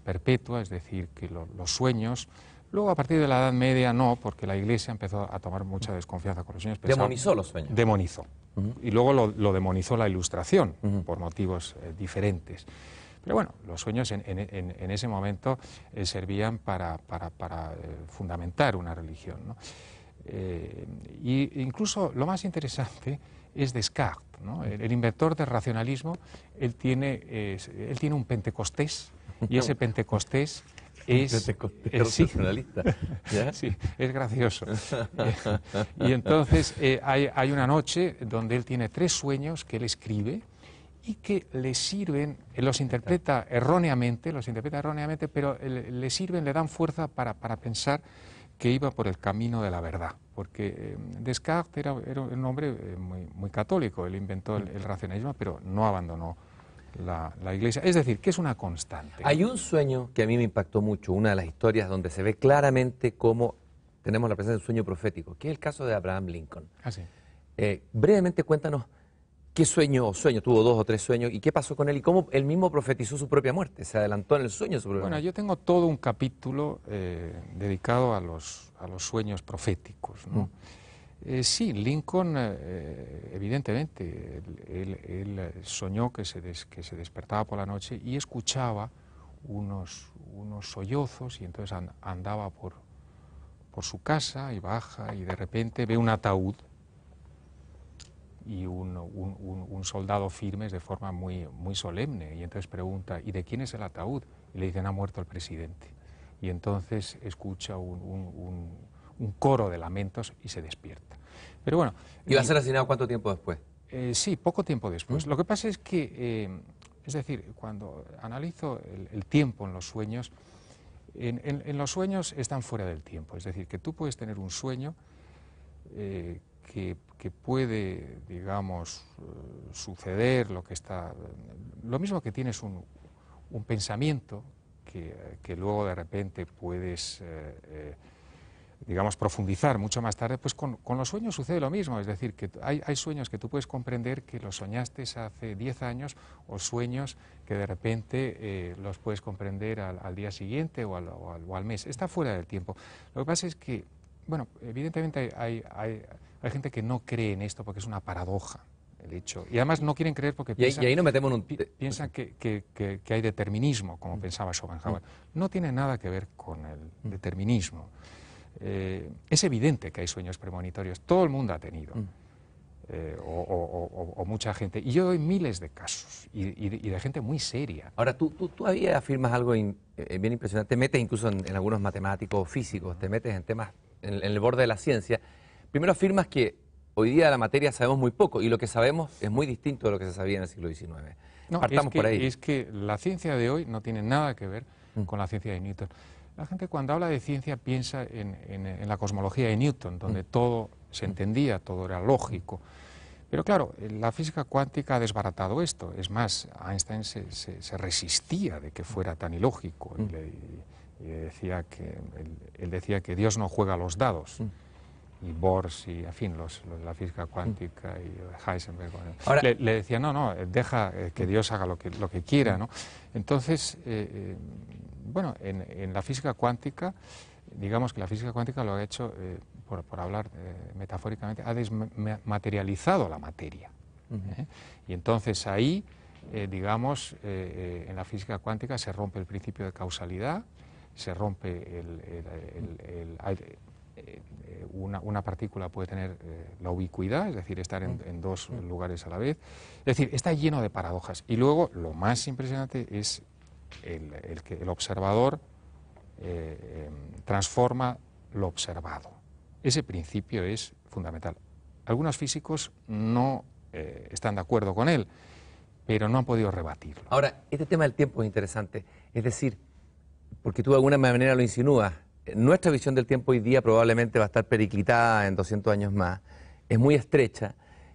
Speaker 2: perpetua, es decir, que los sueños Luego, a partir de la Edad Media, no, porque la Iglesia empezó a tomar mucha desconfianza con los sueños. ¿Demonizó los sueños? Demonizó. Y luego lo, demonizó la Ilustración, por motivos eh, diferentes. Pero bueno, los sueños en, ese momento eh, servían para, eh, fundamentar una religión. y incluso lo más interesante es Descartes, el, el, inventor del racionalismo, él tiene, él tiene un pentecostés y ese pentecostés es, es gracioso. y entonces eh, hay, una noche donde él tiene tres sueños que él escribe y que le sirven, los interpreta erróneamente, los interpreta erróneamente, pero le sirven, le dan fuerza para, pensar que iba por el camino de la verdad, porque eh, Descartes era, un hombre eh, muy, muy, católico, él inventó el racionalismo, pero no abandonó
Speaker 1: la, iglesia. Es decir, que es una constante. Hay un sueño que a mí me impactó mucho, una de las historias donde se ve claramente cómo tenemos la presencia de un sueño profético, que es el caso de Abraham Lincoln. Ah, eh, brevemente cuéntanos qué sueño o sueño, tuvo dos o tres sueños, y qué pasó con él, y cómo él mismo profetizó su propia muerte, se adelantó en el sueño su propia Bueno, yo tengo todo un
Speaker 2: capítulo eh, dedicado a los, a los sueños proféticos, ¿no? Mm. Eh, sí, Lincoln, eh, evidentemente, él, soñó que se, que se despertaba por la noche y escuchaba unos, unos sollozos y entonces andaba por, por su casa y baja y de repente ve un ataúd y un, soldado firme de forma muy, muy solemne y entonces pregunta, ¿y de quién es el ataúd? Y le dicen, ha muerto el presidente. Y entonces escucha un un coro de lamentos y se despierta. Pero bueno.
Speaker 1: ¿Y va a eh, ser asesinado cuánto tiempo después?
Speaker 2: Eh, sí, poco tiempo después. Mm. Lo que pasa es que, eh, es decir, cuando analizo el, tiempo en los sueños, en, los sueños están fuera del tiempo. Es decir, que tú puedes tener un sueño que, puede, digamos, suceder lo que está. Lo mismo que tienes un, pensamiento que, luego de repente puedes digamos, profundizar mucho más tarde, pues con, los sueños sucede lo mismo, es decir, que hay, hay sueños que tú puedes comprender que los soñaste hace 10 años o sueños que de repente eh, los puedes comprender al, día siguiente o al, al, mes, está fuera del tiempo. Lo que pasa es que, bueno, evidentemente hay, gente que no cree en esto porque es una paradoja, el hecho. Y además no quieren creer porque piensan, que, hay determinismo, como mm. pensaba Schopenhauer. Mm. No tiene nada que ver con el mm. determinismo. Eh, es evidente que hay sueños premonitorios. Todo el mundo ha tenido. Mm. Eh, o, mucha gente. Y yo doy miles de casos
Speaker 1: y, de, gente muy seria. Ahora, tú, tú todavía afirmas algo eh, bien impresionante. Te metes incluso en, algunos matemáticos, físicos, te metes en temas en, el borde de la ciencia. Primero afirmas que hoy día de la materia sabemos muy poco y lo que sabemos es muy distinto de lo que se sabía en el siglo XIX.
Speaker 2: Partamos por ahí.
Speaker 1: Es que la ciencia de hoy no tiene nada que ver mm. con la ciencia de Newton.
Speaker 2: La gente cuando habla de ciencia piensa en, la cosmología de Newton, donde mm. todo se mm. entendía, todo era lógico. Pero claro, la física cuántica ha desbaratado esto. Es más, Einstein se, resistía de que fuera tan ilógico. Mm. decía que, él, decía que Dios no juega los dados. Y Bohr y, en los, la física cuántica y Heisenberg. Ahora, le, decía, no, no, deja eh, que Dios haga lo que, lo que quiera. Entonces, eh, eh, bueno, en, la física cuántica, digamos que la física cuántica lo ha hecho, eh, por, hablar eh, metafóricamente, ha desmaterializado la materia. ¿eh? Y entonces ahí, digamos, en la física cuántica se rompe el principio de causalidad, se rompe el, una, partícula puede tener la ubicuidad, es decir, estar en, en, dos lugares a la vez. Es decir, está lleno de paradojas. Y luego lo más impresionante es el, el observador eh, em, transforma lo observado. Ese principio es fundamental.
Speaker 1: Algunos físicos no eh, están de acuerdo con él, pero no han podido rebatirlo. Ahora, este tema del tiempo es interesante. Es decir, porque tú de alguna manera lo insinúas, eh, nuestra visión del tiempo hoy día probablemente va a estar periclitada en 200 años más. Es muy estrecha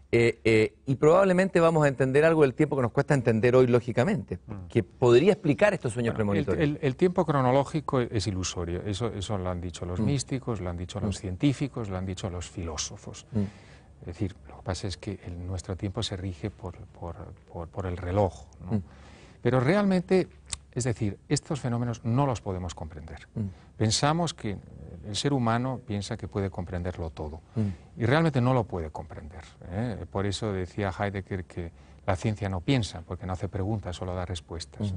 Speaker 1: eh, eh, y probablemente vamos a entender algo del tiempo que nos cuesta entender hoy lógicamente, mm. que podría explicar estos sueños premonitorios.
Speaker 2: El, tiempo cronológico es ilusorio, eso, lo han dicho los mm. místicos, lo han dicho los mm. científicos, lo han dicho los filósofos. Es decir, lo que pasa es que nuestro tiempo se rige por, el reloj. Pero realmente, es decir, estos fenómenos no los podemos comprender. Pensamos que el ser humano piensa que puede comprenderlo todo mm. y realmente no lo puede comprender. ¿eh? Por eso decía Heidegger que la ciencia no piensa, porque no hace preguntas, solo da respuestas.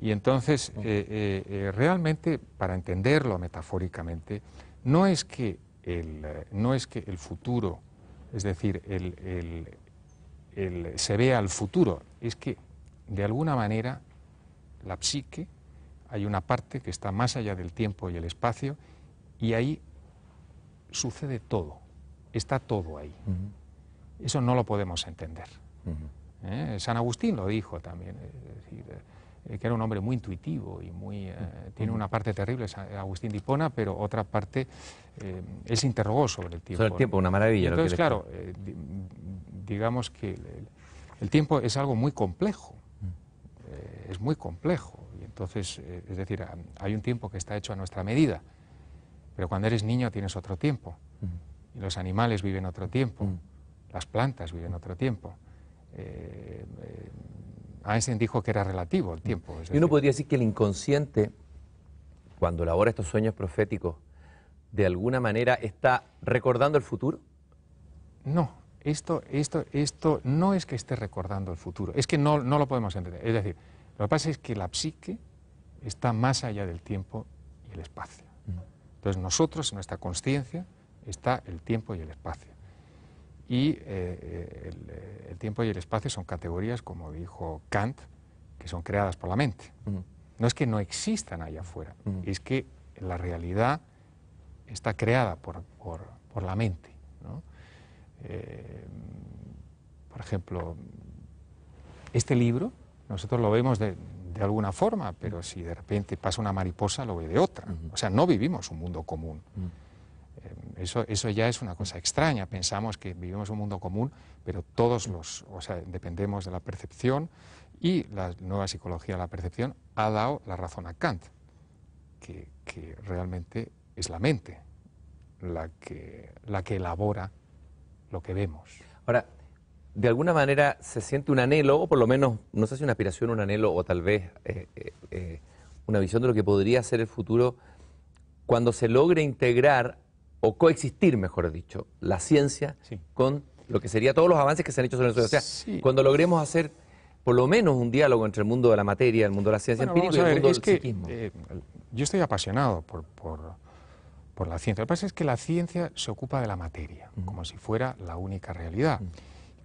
Speaker 2: Y entonces, eh, eh, realmente, para entenderlo metafóricamente, no es que el, no es que el futuro, es decir, se vea al futuro, es que de alguna manera la psique, hay una parte que está más allá del tiempo y el espacio y ahí sucede todo, está todo ahí. Eso no lo podemos entender. ¿Eh? San Agustín lo dijo también, eh, que era un hombre muy intuitivo y muy, eh, tiene una parte terrible San Agustín de pero otra parte, él se interrogó sobre el tiempo. Sobre el tiempo, una maravilla. Entonces, claro, digamos que el, el, tiempo es algo muy complejo, es muy complejo. Y entonces, es decir, hay un tiempo que está hecho a nuestra medida. Pero cuando eres niño tienes otro tiempo. Mm. Y los animales viven otro tiempo. Mm. Las plantas viven otro tiempo. Eh, eh,
Speaker 1: Einstein dijo que era relativo el mm. tiempo. y uno podría decir que el inconsciente, cuando elabora estos sueños proféticos, de alguna manera está recordando el futuro. No, esto, esto, esto no es que esté recordando el futuro, es que no, no
Speaker 2: lo podemos entender. Es decir, lo que pasa es que la psique está más allá del tiempo y el espacio. Entonces nosotros, en nuestra conciencia, está el tiempo y el espacio. Y eh, eh, eh, el, tiempo y el espacio son categorías, como dijo Kant, que son creadas por la mente. No es que no existan allá afuera, es que la realidad está creada por, la mente. por ejemplo, este libro, nosotros lo vemos de, de alguna forma, pero mm. si de repente pasa una mariposa, lo ve de otra. Mm. O sea, no vivimos un mundo común. Mm. Eh, eso, eso ya es una cosa extraña. Pensamos que vivimos un mundo común, pero todos los, o sea, dependemos de la percepción y la nueva psicología de la percepción ha dado la razón a Kant, que,
Speaker 1: realmente es la mente la que, la que elabora lo que vemos. Ahora, de alguna manera se siente un anhelo, o por lo menos, no sé si una aspiración, un anhelo, o tal vez eh, eh, eh, una visión de lo que podría ser el futuro, cuando se logre integrar o coexistir, mejor dicho, la ciencia con lo que sería todos los avances que se han hecho sobre la O sea, cuando logremos hacer por lo menos un diálogo entre el mundo de la materia, el mundo de la ciencia empírica y el mundo del psiquismo. yo estoy apasionado
Speaker 2: por, por, por, la ciencia. Lo que pasa es que la ciencia se ocupa de la materia, como si fuera la única realidad.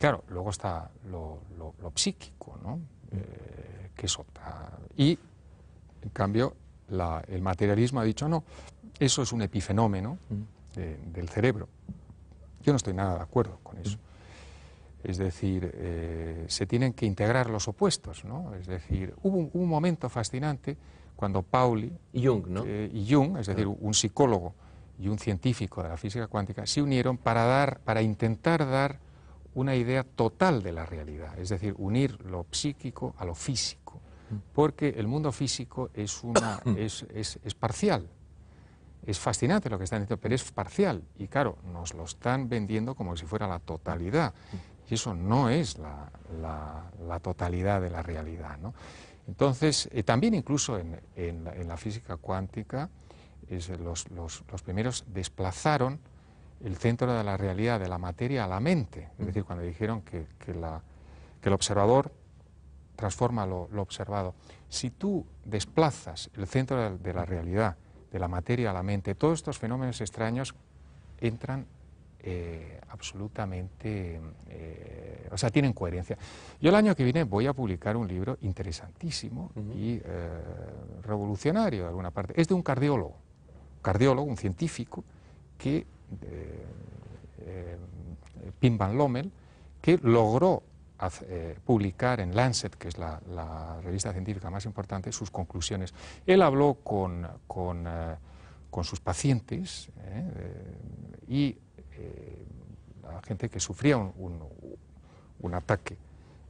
Speaker 2: Claro, luego está lo, psíquico, ¿no? Mm. Eh, que es Y, en cambio, el materialismo ha dicho, no, eso es un epifenómeno mm. eh, del cerebro. Yo no estoy nada de acuerdo con eso. Mm. Es decir, eh, se tienen que integrar los opuestos, ¿no? Es decir, hubo un, momento fascinante cuando Pauli... Y Jung, ¿no? Jung, es decir, un psicólogo y un científico de la física cuántica, se unieron para, dar, para intentar dar una idea total de la realidad, es decir, unir lo psíquico a lo físico, mm. porque el mundo físico es, una, mm. es, es, parcial, es fascinante lo que están diciendo, pero es parcial. Y claro, nos lo están vendiendo como si fuera la totalidad. Mm. Y eso no es la, totalidad de la realidad. ¿no? Entonces, eh, también incluso en, la física cuántica, los, los, primeros desplazaron el centro de la realidad, de la materia a la mente. Es decir, cuando dijeron que, el observador transforma lo, observado. Si tú desplazas el centro de, la realidad, de la materia a la mente, todos estos fenómenos extraños entran eh, absolutamente, eh, o sea, tienen coherencia. Yo el año que viene voy a publicar un libro interesantísimo y eh, revolucionario de alguna parte. Es de un cardiólogo, cardiólogo, un científico, que eh, eh, Pim van Lommel, que logró eh, publicar en Lancet, que es la, revista científica más importante, sus conclusiones. Él habló con, sus pacientes y la gente que sufría un, ataque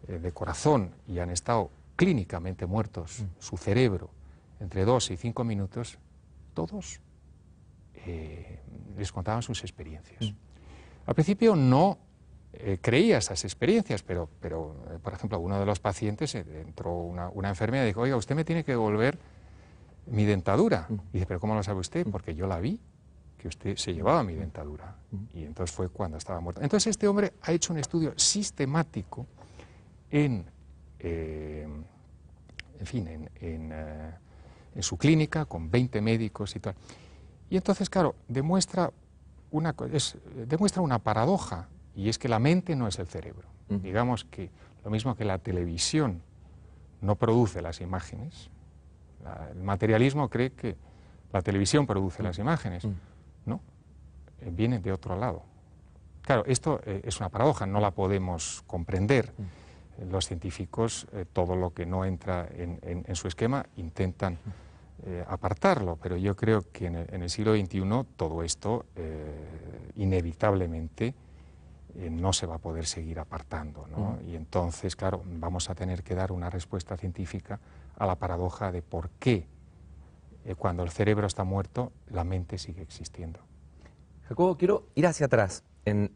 Speaker 2: de corazón y han estado clínicamente muertos, mm. su cerebro, entre dos y cinco minutos, todos eh, les contaban sus experiencias. Mm. Al principio no eh, creía esas experiencias, pero, pero eh, por ejemplo, uno de los pacientes eh, entró una, una enfermera y dijo, oiga, usted me tiene que devolver mi dentadura. Mm. Y dice, pero ¿cómo lo sabe usted? Mm. Porque yo la vi, que usted se llevaba mi dentadura. Y entonces fue cuando estaba muerto. Entonces este hombre ha hecho un estudio sistemático en, fin, en, en su clínica con 20 médicos y tal. Y entonces, claro, demuestra una, demuestra una paradoja, y es que la mente no es el cerebro. Digamos que lo mismo que la televisión no produce las imágenes, el materialismo cree que la televisión produce las imágenes, ¿no? Eh, viene de otro lado. Claro, esto eh, es una paradoja, no la podemos comprender. Los científicos, eh, todo lo que no entra en su esquema, intentan eh, apartarlo, pero yo creo que en el, siglo XXI todo esto eh, inevitablemente eh, no se va a poder seguir apartando. ¿no? Y entonces, claro, vamos a tener que dar una respuesta científica a la paradoja de por qué cuando el cerebro está
Speaker 1: muerto, la mente sigue existiendo. Jacobo, quiero ir hacia atrás en,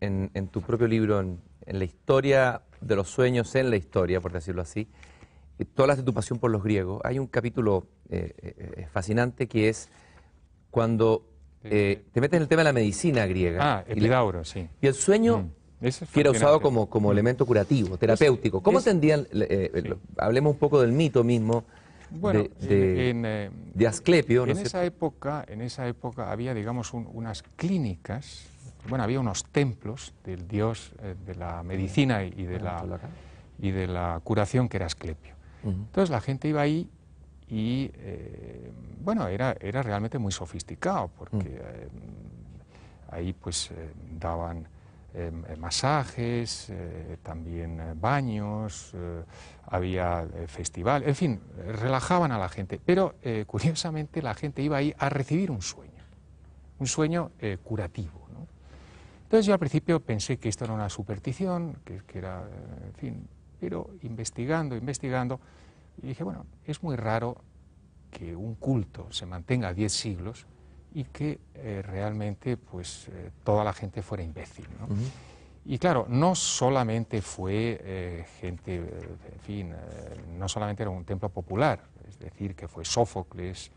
Speaker 1: tu propio libro, en la historia de los sueños, en la historia, por decirlo así. Todas hablas de tu pasión por los griegos. Hay un capítulo eh, eh, eh, fascinante que es cuando te metes en el tema de la medicina griega. Ah, Epidauro, sí. Y el sueño mm. que era usado como, como mm. elemento curativo, terapéutico. ¿Cómo es, entendían, hablemos un poco del mito mismo
Speaker 2: de, Asclepio? En, esa época, en esa época había, digamos, unas clínicas, bueno, había unos templos del dios de la medicina y de la, y de la curación que era Asclepio. Entonces la gente iba ahí y, eh, bueno, era, realmente muy sofisticado, porque eh, ahí pues eh, daban masajes, también baños, había festival, en fin, relajaban a la gente. Pero curiosamente la gente iba ahí a recibir un sueño, un sueño curativo. Entonces yo al principio pensé que esto era una superstición, que, era, en fin, pero investigando, investigando, dije, bueno, es muy raro que un culto se mantenga 10 siglos y que eh, realmente pues eh, toda la gente fuera imbécil. Y claro, no solamente fue eh, gente, en fin, no solamente era un templo popular, es decir, que fue Sófocles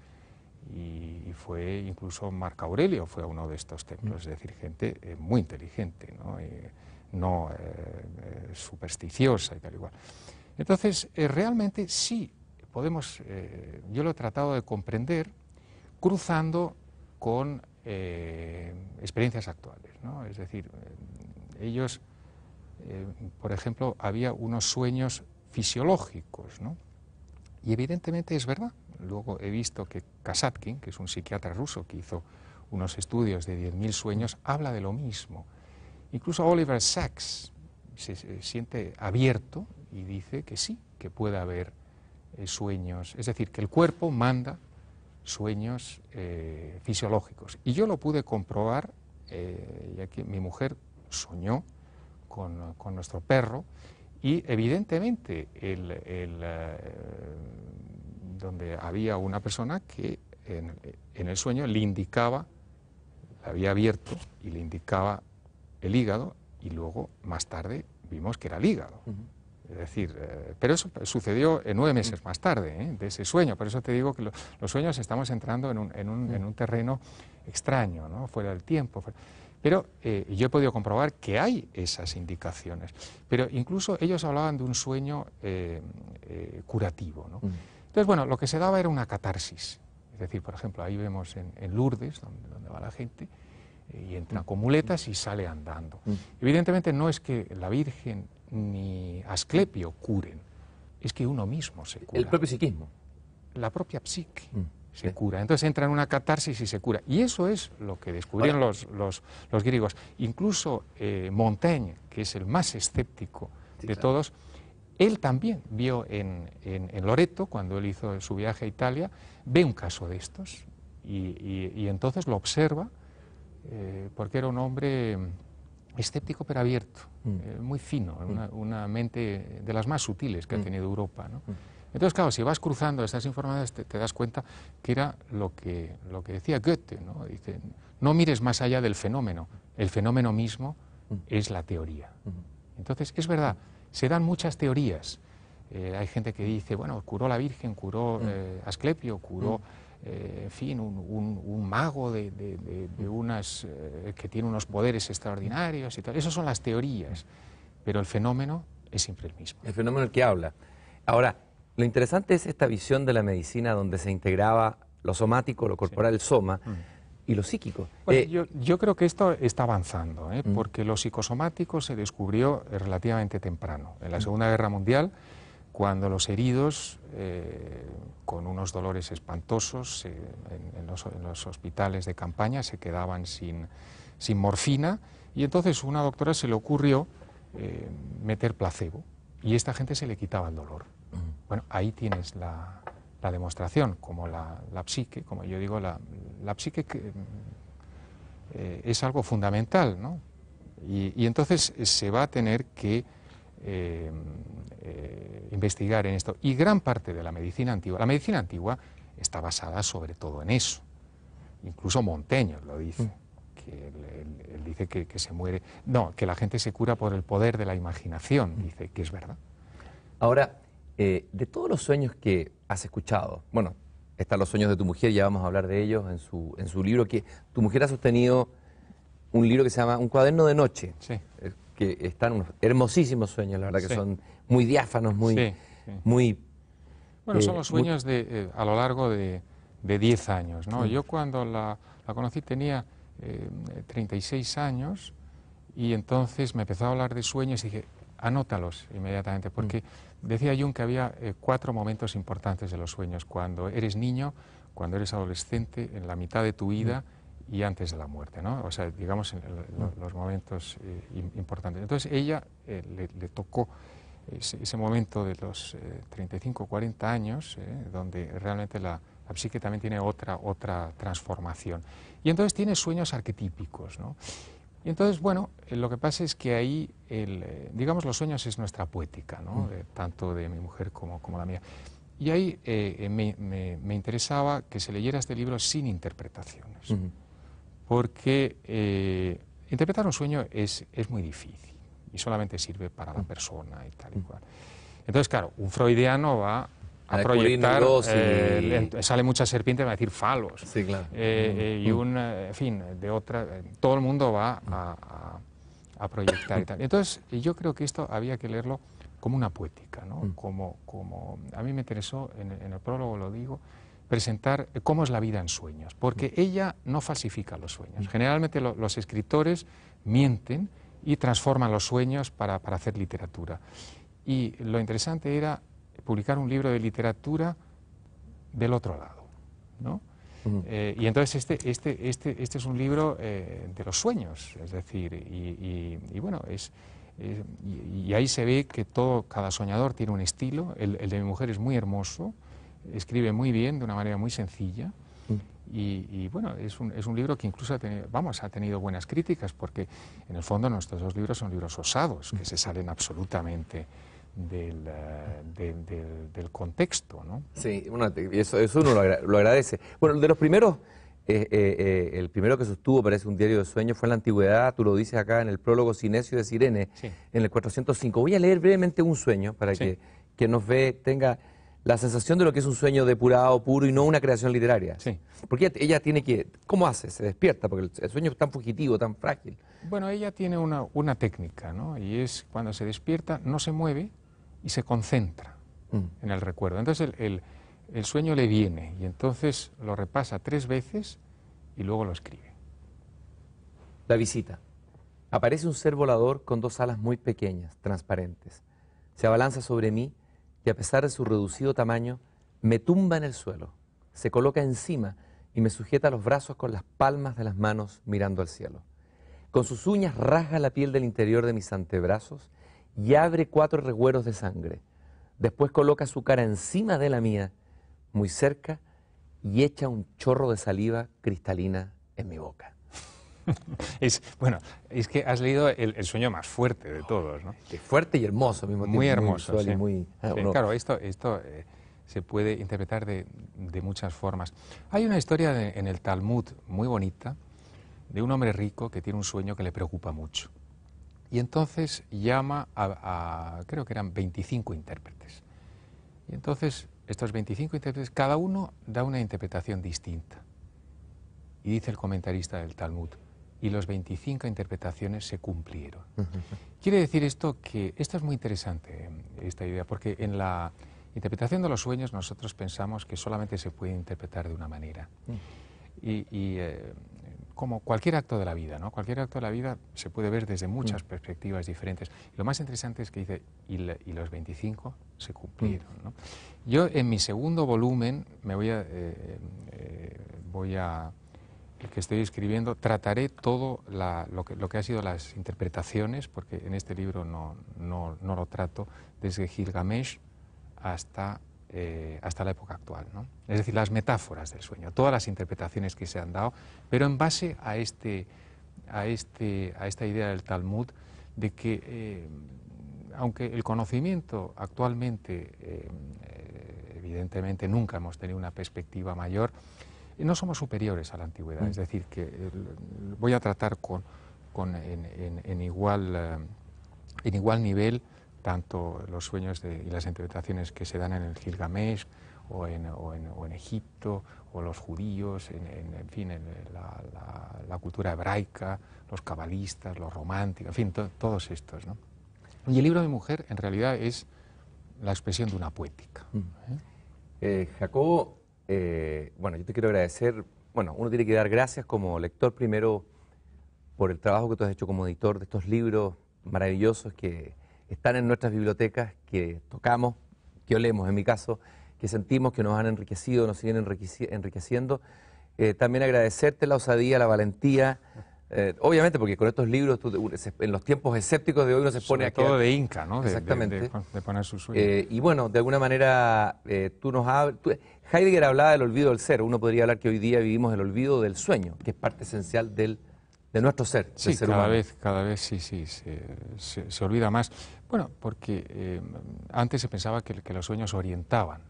Speaker 2: y, fue incluso Marco Aurelio fue uno de estos templos, es decir, gente muy inteligente, no eh, eh, supersticiosa y tal igual. Entonces, eh, realmente sí podemos, yo lo he tratado de comprender cruzando con experiencias actuales, Es decir, ellos, por ejemplo, había unos sueños fisiológicos, ¿no? Y evidentemente es verdad. Luego he visto que Kasatkin, que es un psiquiatra ruso que hizo unos estudios de 10.000 sueños, habla de lo mismo. Incluso Oliver Sacks se, siente abierto y dice que sí, que puede haber eh, sueños, es decir, que el cuerpo manda sueños eh, fisiológicos. Y yo lo pude comprobar, eh, ya que mi mujer soñó con, nuestro perro, y evidentemente donde había una persona que en, en el sueño le indicaba, la había abierto y le indicaba el hígado y luego más tarde vimos que era el hígado. Es decir, eh, pero eso sucedió eh, nueve meses más tarde ¿eh? de ese sueño. Por eso te digo que los sueños estamos entrando en un, en un, en un terreno extraño, fuera del tiempo. Pero yo he podido comprobar que hay esas indicaciones. Pero incluso ellos hablaban de un sueño curativo. Entonces, bueno, lo que se daba era una catarsis. Es decir, por ejemplo, ahí vemos en, Lourdes, donde va la gente, eh, y entra con muletas y sale andando. Mm. Evidentemente no es que la Virgen ni Asclepio curen, es que uno mismo se cura. El propio psiquismo. La propia psique mm, se cura. Entonces entra en una catarsis y se cura. Y eso es lo que descubrieron los, griegos. Incluso eh, Montaigne, que es el más escéptico de todos, él también vio en, Loreto, cuando él hizo su viaje a Italia, ve un caso de estos y entonces lo observa eh, porque era un hombre mm, escéptico pero abierto, mm. eh, muy fino, mm. una, mente de las más sutiles que ha tenido Europa. Entonces, claro, si vas cruzando estas informaciones te, das cuenta que era lo que, lo que decía Goethe, ¿no? Dice, no mires más allá del fenómeno, el fenómeno mismo es la teoría. Entonces, es verdad, se dan muchas teorías. Eh, hay gente que dice, bueno, curó la Virgen, curó Asclepio, curó eh, en fin, un, mago de, unas, eh, que tiene unos poderes extraordinarios y tal. Esas son
Speaker 1: las teorías, pero el fenómeno es siempre el mismo. El fenómeno el que habla. Ahora, lo interesante es esta visión de la medicina donde se integraba lo somático, lo corporal, el soma. Mm. y lo psíquico. Eh, yo, creo que esto está avanzando, mm. porque lo psicosomático
Speaker 2: se descubrió relativamente temprano. En la mm. Segunda Guerra Mundial cuando los heridos, eh, con unos dolores espantosos en, los, hospitales de campaña, se quedaban sin, morfina y entonces una doctora se le ocurrió eh, meter placebo y esta gente se le quitaba el dolor. Bueno, ahí tienes la, demostración, como la, psique, como yo digo, la, psique eh, es algo fundamental, ¿no? Y, y entonces se va a tener que eh, investigar en esto. Y gran parte de la medicina antigua, la medicina antigua está basada sobre todo en eso. Incluso Monteño lo dice, mm. que él, dice que, se muere, no, que la gente se cura por el poder de la imaginación,
Speaker 1: mm. dice que es verdad. Ahora, eh, de todos los sueños que has escuchado, bueno, están los sueños de tu mujer, ya vamos a hablar de ellos en su, en su libro, que tu mujer ha sostenido un libro que se llama Un cuaderno de noche. Eh, que están unos hermosísimos sueños, la verdad que son muy diáfanos, muy... muy bueno, eh, son los sueños
Speaker 2: de, eh, a lo largo de 10 años, ¿no? Yo cuando la, conocí tenía 36 eh, años y entonces me empezó a hablar de sueños y dije, anótalos inmediatamente, mm. porque decía Jung que había cuatro momentos importantes de los sueños, cuando eres niño, cuando eres adolescente, en la mitad de tu vida mm y antes de la muerte, O sea, digamos, en mm. los, momentos eh, importantes. Entonces, ella eh, le, tocó ese, momento de los 35, eh, 40 años, donde realmente la, psique también tiene otra, otra transformación. Y entonces tiene sueños arquetípicos, Y entonces, bueno, lo que pasa es que ahí, digamos, los sueños es nuestra poética, mm. tanto de mi mujer como, como la mía. Y ahí me, interesaba que se leyera este libro sin interpretaciones porque eh, interpretar un sueño es, es, muy difícil y solamente sirve para la mm. persona y tal y mm. cual. Entonces, claro, un freudiano va
Speaker 1: a, proyectar, eh,
Speaker 2: sale mucha serpiente, va a decir falos. Sí, claro. Eh, mm. Y un, en fin, de otra, todo el mundo va a, proyectar y tal. Entonces, yo creo que esto había que leerlo como una poética, ¿no? Como, como, a mí me interesó, en, en el prólogo lo digo, presentar cómo es la vida en sueños, porque ella no falsifica los sueños. Generalmente los escritores mienten y transforman los sueños para, hacer literatura. Y lo interesante era publicar un libro de literatura del otro lado, eh, y entonces este, este, este, este, es un libro eh, de los sueños, es decir, y, bueno, y, ahí se ve que todo, cada soñador tiene un estilo, el de mi mujer es muy hermoso, escribe muy bien, de una manera muy sencilla. Mm. Y, bueno, es un, es un, libro que incluso ha tenido, vamos, ha tenido buenas críticas, porque en el fondo nuestros dos libros son libros osados, que se salen absolutamente del, eh, del, contexto, ¿no?
Speaker 1: Sí, eso, eso uno lo, agradece. Bueno, de los primeros, eh, eh, el primero que sostuvo, parece un diario de sueños, fue en la antigüedad, tú lo dices acá en el prólogo Sinesio de Sirene, en el 405. Voy a leer brevemente un sueño para que nos ve tenga la sensación de lo que es un sueño depurado, puro y no una creación literaria. Sí. Porque ella, tiene que... ¿Cómo hace? Se despierta, porque el, sueño es tan fugitivo, tan frágil.
Speaker 2: Bueno, ella tiene una, técnica, ¿no? Y es cuando se despierta, no se mueve y se concentra mm. en el recuerdo. Entonces el, el sueño le viene y entonces lo repasa tres veces
Speaker 1: y luego lo escribe. La visita. Aparece un ser volador con dos alas muy pequeñas, transparentes. Se abalanza sobre mí y a pesar de su reducido tamaño, me tumba en el suelo, se coloca encima y me sujeta los brazos con las palmas de las manos mirando al cielo. Con sus uñas rasga la piel del interior de mis antebrazos y abre cuatro regueros de sangre. Después coloca su cara encima de la mía, muy cerca, y echa un chorro de saliva cristalina en mi boca. es, bueno,
Speaker 2: es que has leído el, sueño más fuerte de todos, ¿no? fuerte y hermoso mismo tiempo. Muy hermoso, muy ah, Claro, esto, esto eh, se puede interpretar de, muchas formas. Hay una historia en el Talmud muy bonita de un hombre rico que tiene un sueño que le preocupa mucho. Y entonces llama a, a creo que eran 25 intérpretes. Y entonces estos 25 intérpretes, cada uno da una interpretación distinta. Y dice el comentarista del Talmud, y los 25 interpretaciones se cumplieron. Quiere decir esto que, esto es muy interesante, eh, esta idea, porque en la interpretación de los sueños nosotros pensamos que solamente se puede interpretar de una manera. Mm. Y, eh, como cualquier acto de la vida, ¿no? Cualquier acto de la vida se puede ver desde muchas mm. perspectivas diferentes. lo más interesante es que dice, y, los 25 se cumplieron, mm. Yo en mi segundo volumen me voy eh, voy a el que estoy escribiendo, trataré todo lo, que, lo, ha sido las interpretaciones, porque en este libro no, no, no lo trato, desde Gilgamesh hasta, eh, hasta la época actual. ¿no? Es decir, las metáforas del sueño, todas las interpretaciones que se han dado, pero en base a, este, a, este, a esta idea del Talmud de que, eh, aunque el conocimiento actualmente, eh, evidentemente nunca hemos tenido una perspectiva mayor, no somos superiores a la antigüedad, mm. es decir, que voy a tratar con, en, igual, eh, en igual nivel tanto los sueños y las interpretaciones que se dan en el Gilgamesh o en, Egipto o los judíos, en, fin, eh, la, cultura hebraica, los cabalistas, los románticos, en fin, todos estos. ¿no? Y el libro de mujer en realidad
Speaker 1: es la expresión
Speaker 2: de una poética. Mm.
Speaker 1: Eh, eh, bueno, yo te quiero agradecer. Bueno, uno tiene que dar gracias como lector primero por el trabajo que tú has hecho como editor de estos libros maravillosos que están en nuestras bibliotecas, que tocamos, que olemos en mi caso, que sentimos que nos han enriquecido, nos siguen enriqueciendo. Eh, también agradecerte la osadía, la valentía. Eh, obviamente, porque con estos libros, uh, en los tiempos escépticos de hoy uno se pone a todo de Inca, ¿no? Exactamente.
Speaker 2: De, poner su y
Speaker 1: bueno, de alguna manera, tú nos hablas. Heidegger hablaba del olvido del ser. Uno podría hablar que hoy día vivimos el olvido del sueño, que es parte esencial del, de nuestro ser. Sí, ser cada vez,
Speaker 2: cada vez sí, sí, se, olvida más. Bueno, porque eh, antes se pensaba que, los sueños orientaban,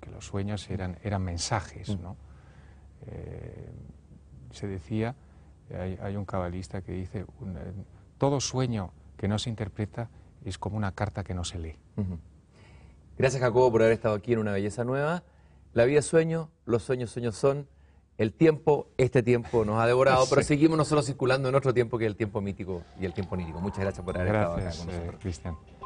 Speaker 2: que los sueños eran, mensajes, mm. eh, se decía, hay, un cabalista que dice, eh, todo sueño que no se interpreta es como una carta que no se lee.
Speaker 1: Gracias Jacobo por haber estado aquí en Una Belleza Nueva. La vida es sueño, los sueños sueños son. El tiempo, este tiempo nos ha devorado, pero seguimos nosotros circulando en otro tiempo que es el tiempo mítico y el tiempo nítico. Muchas gracias por haber estado acá con eh, nosotros. Cristian.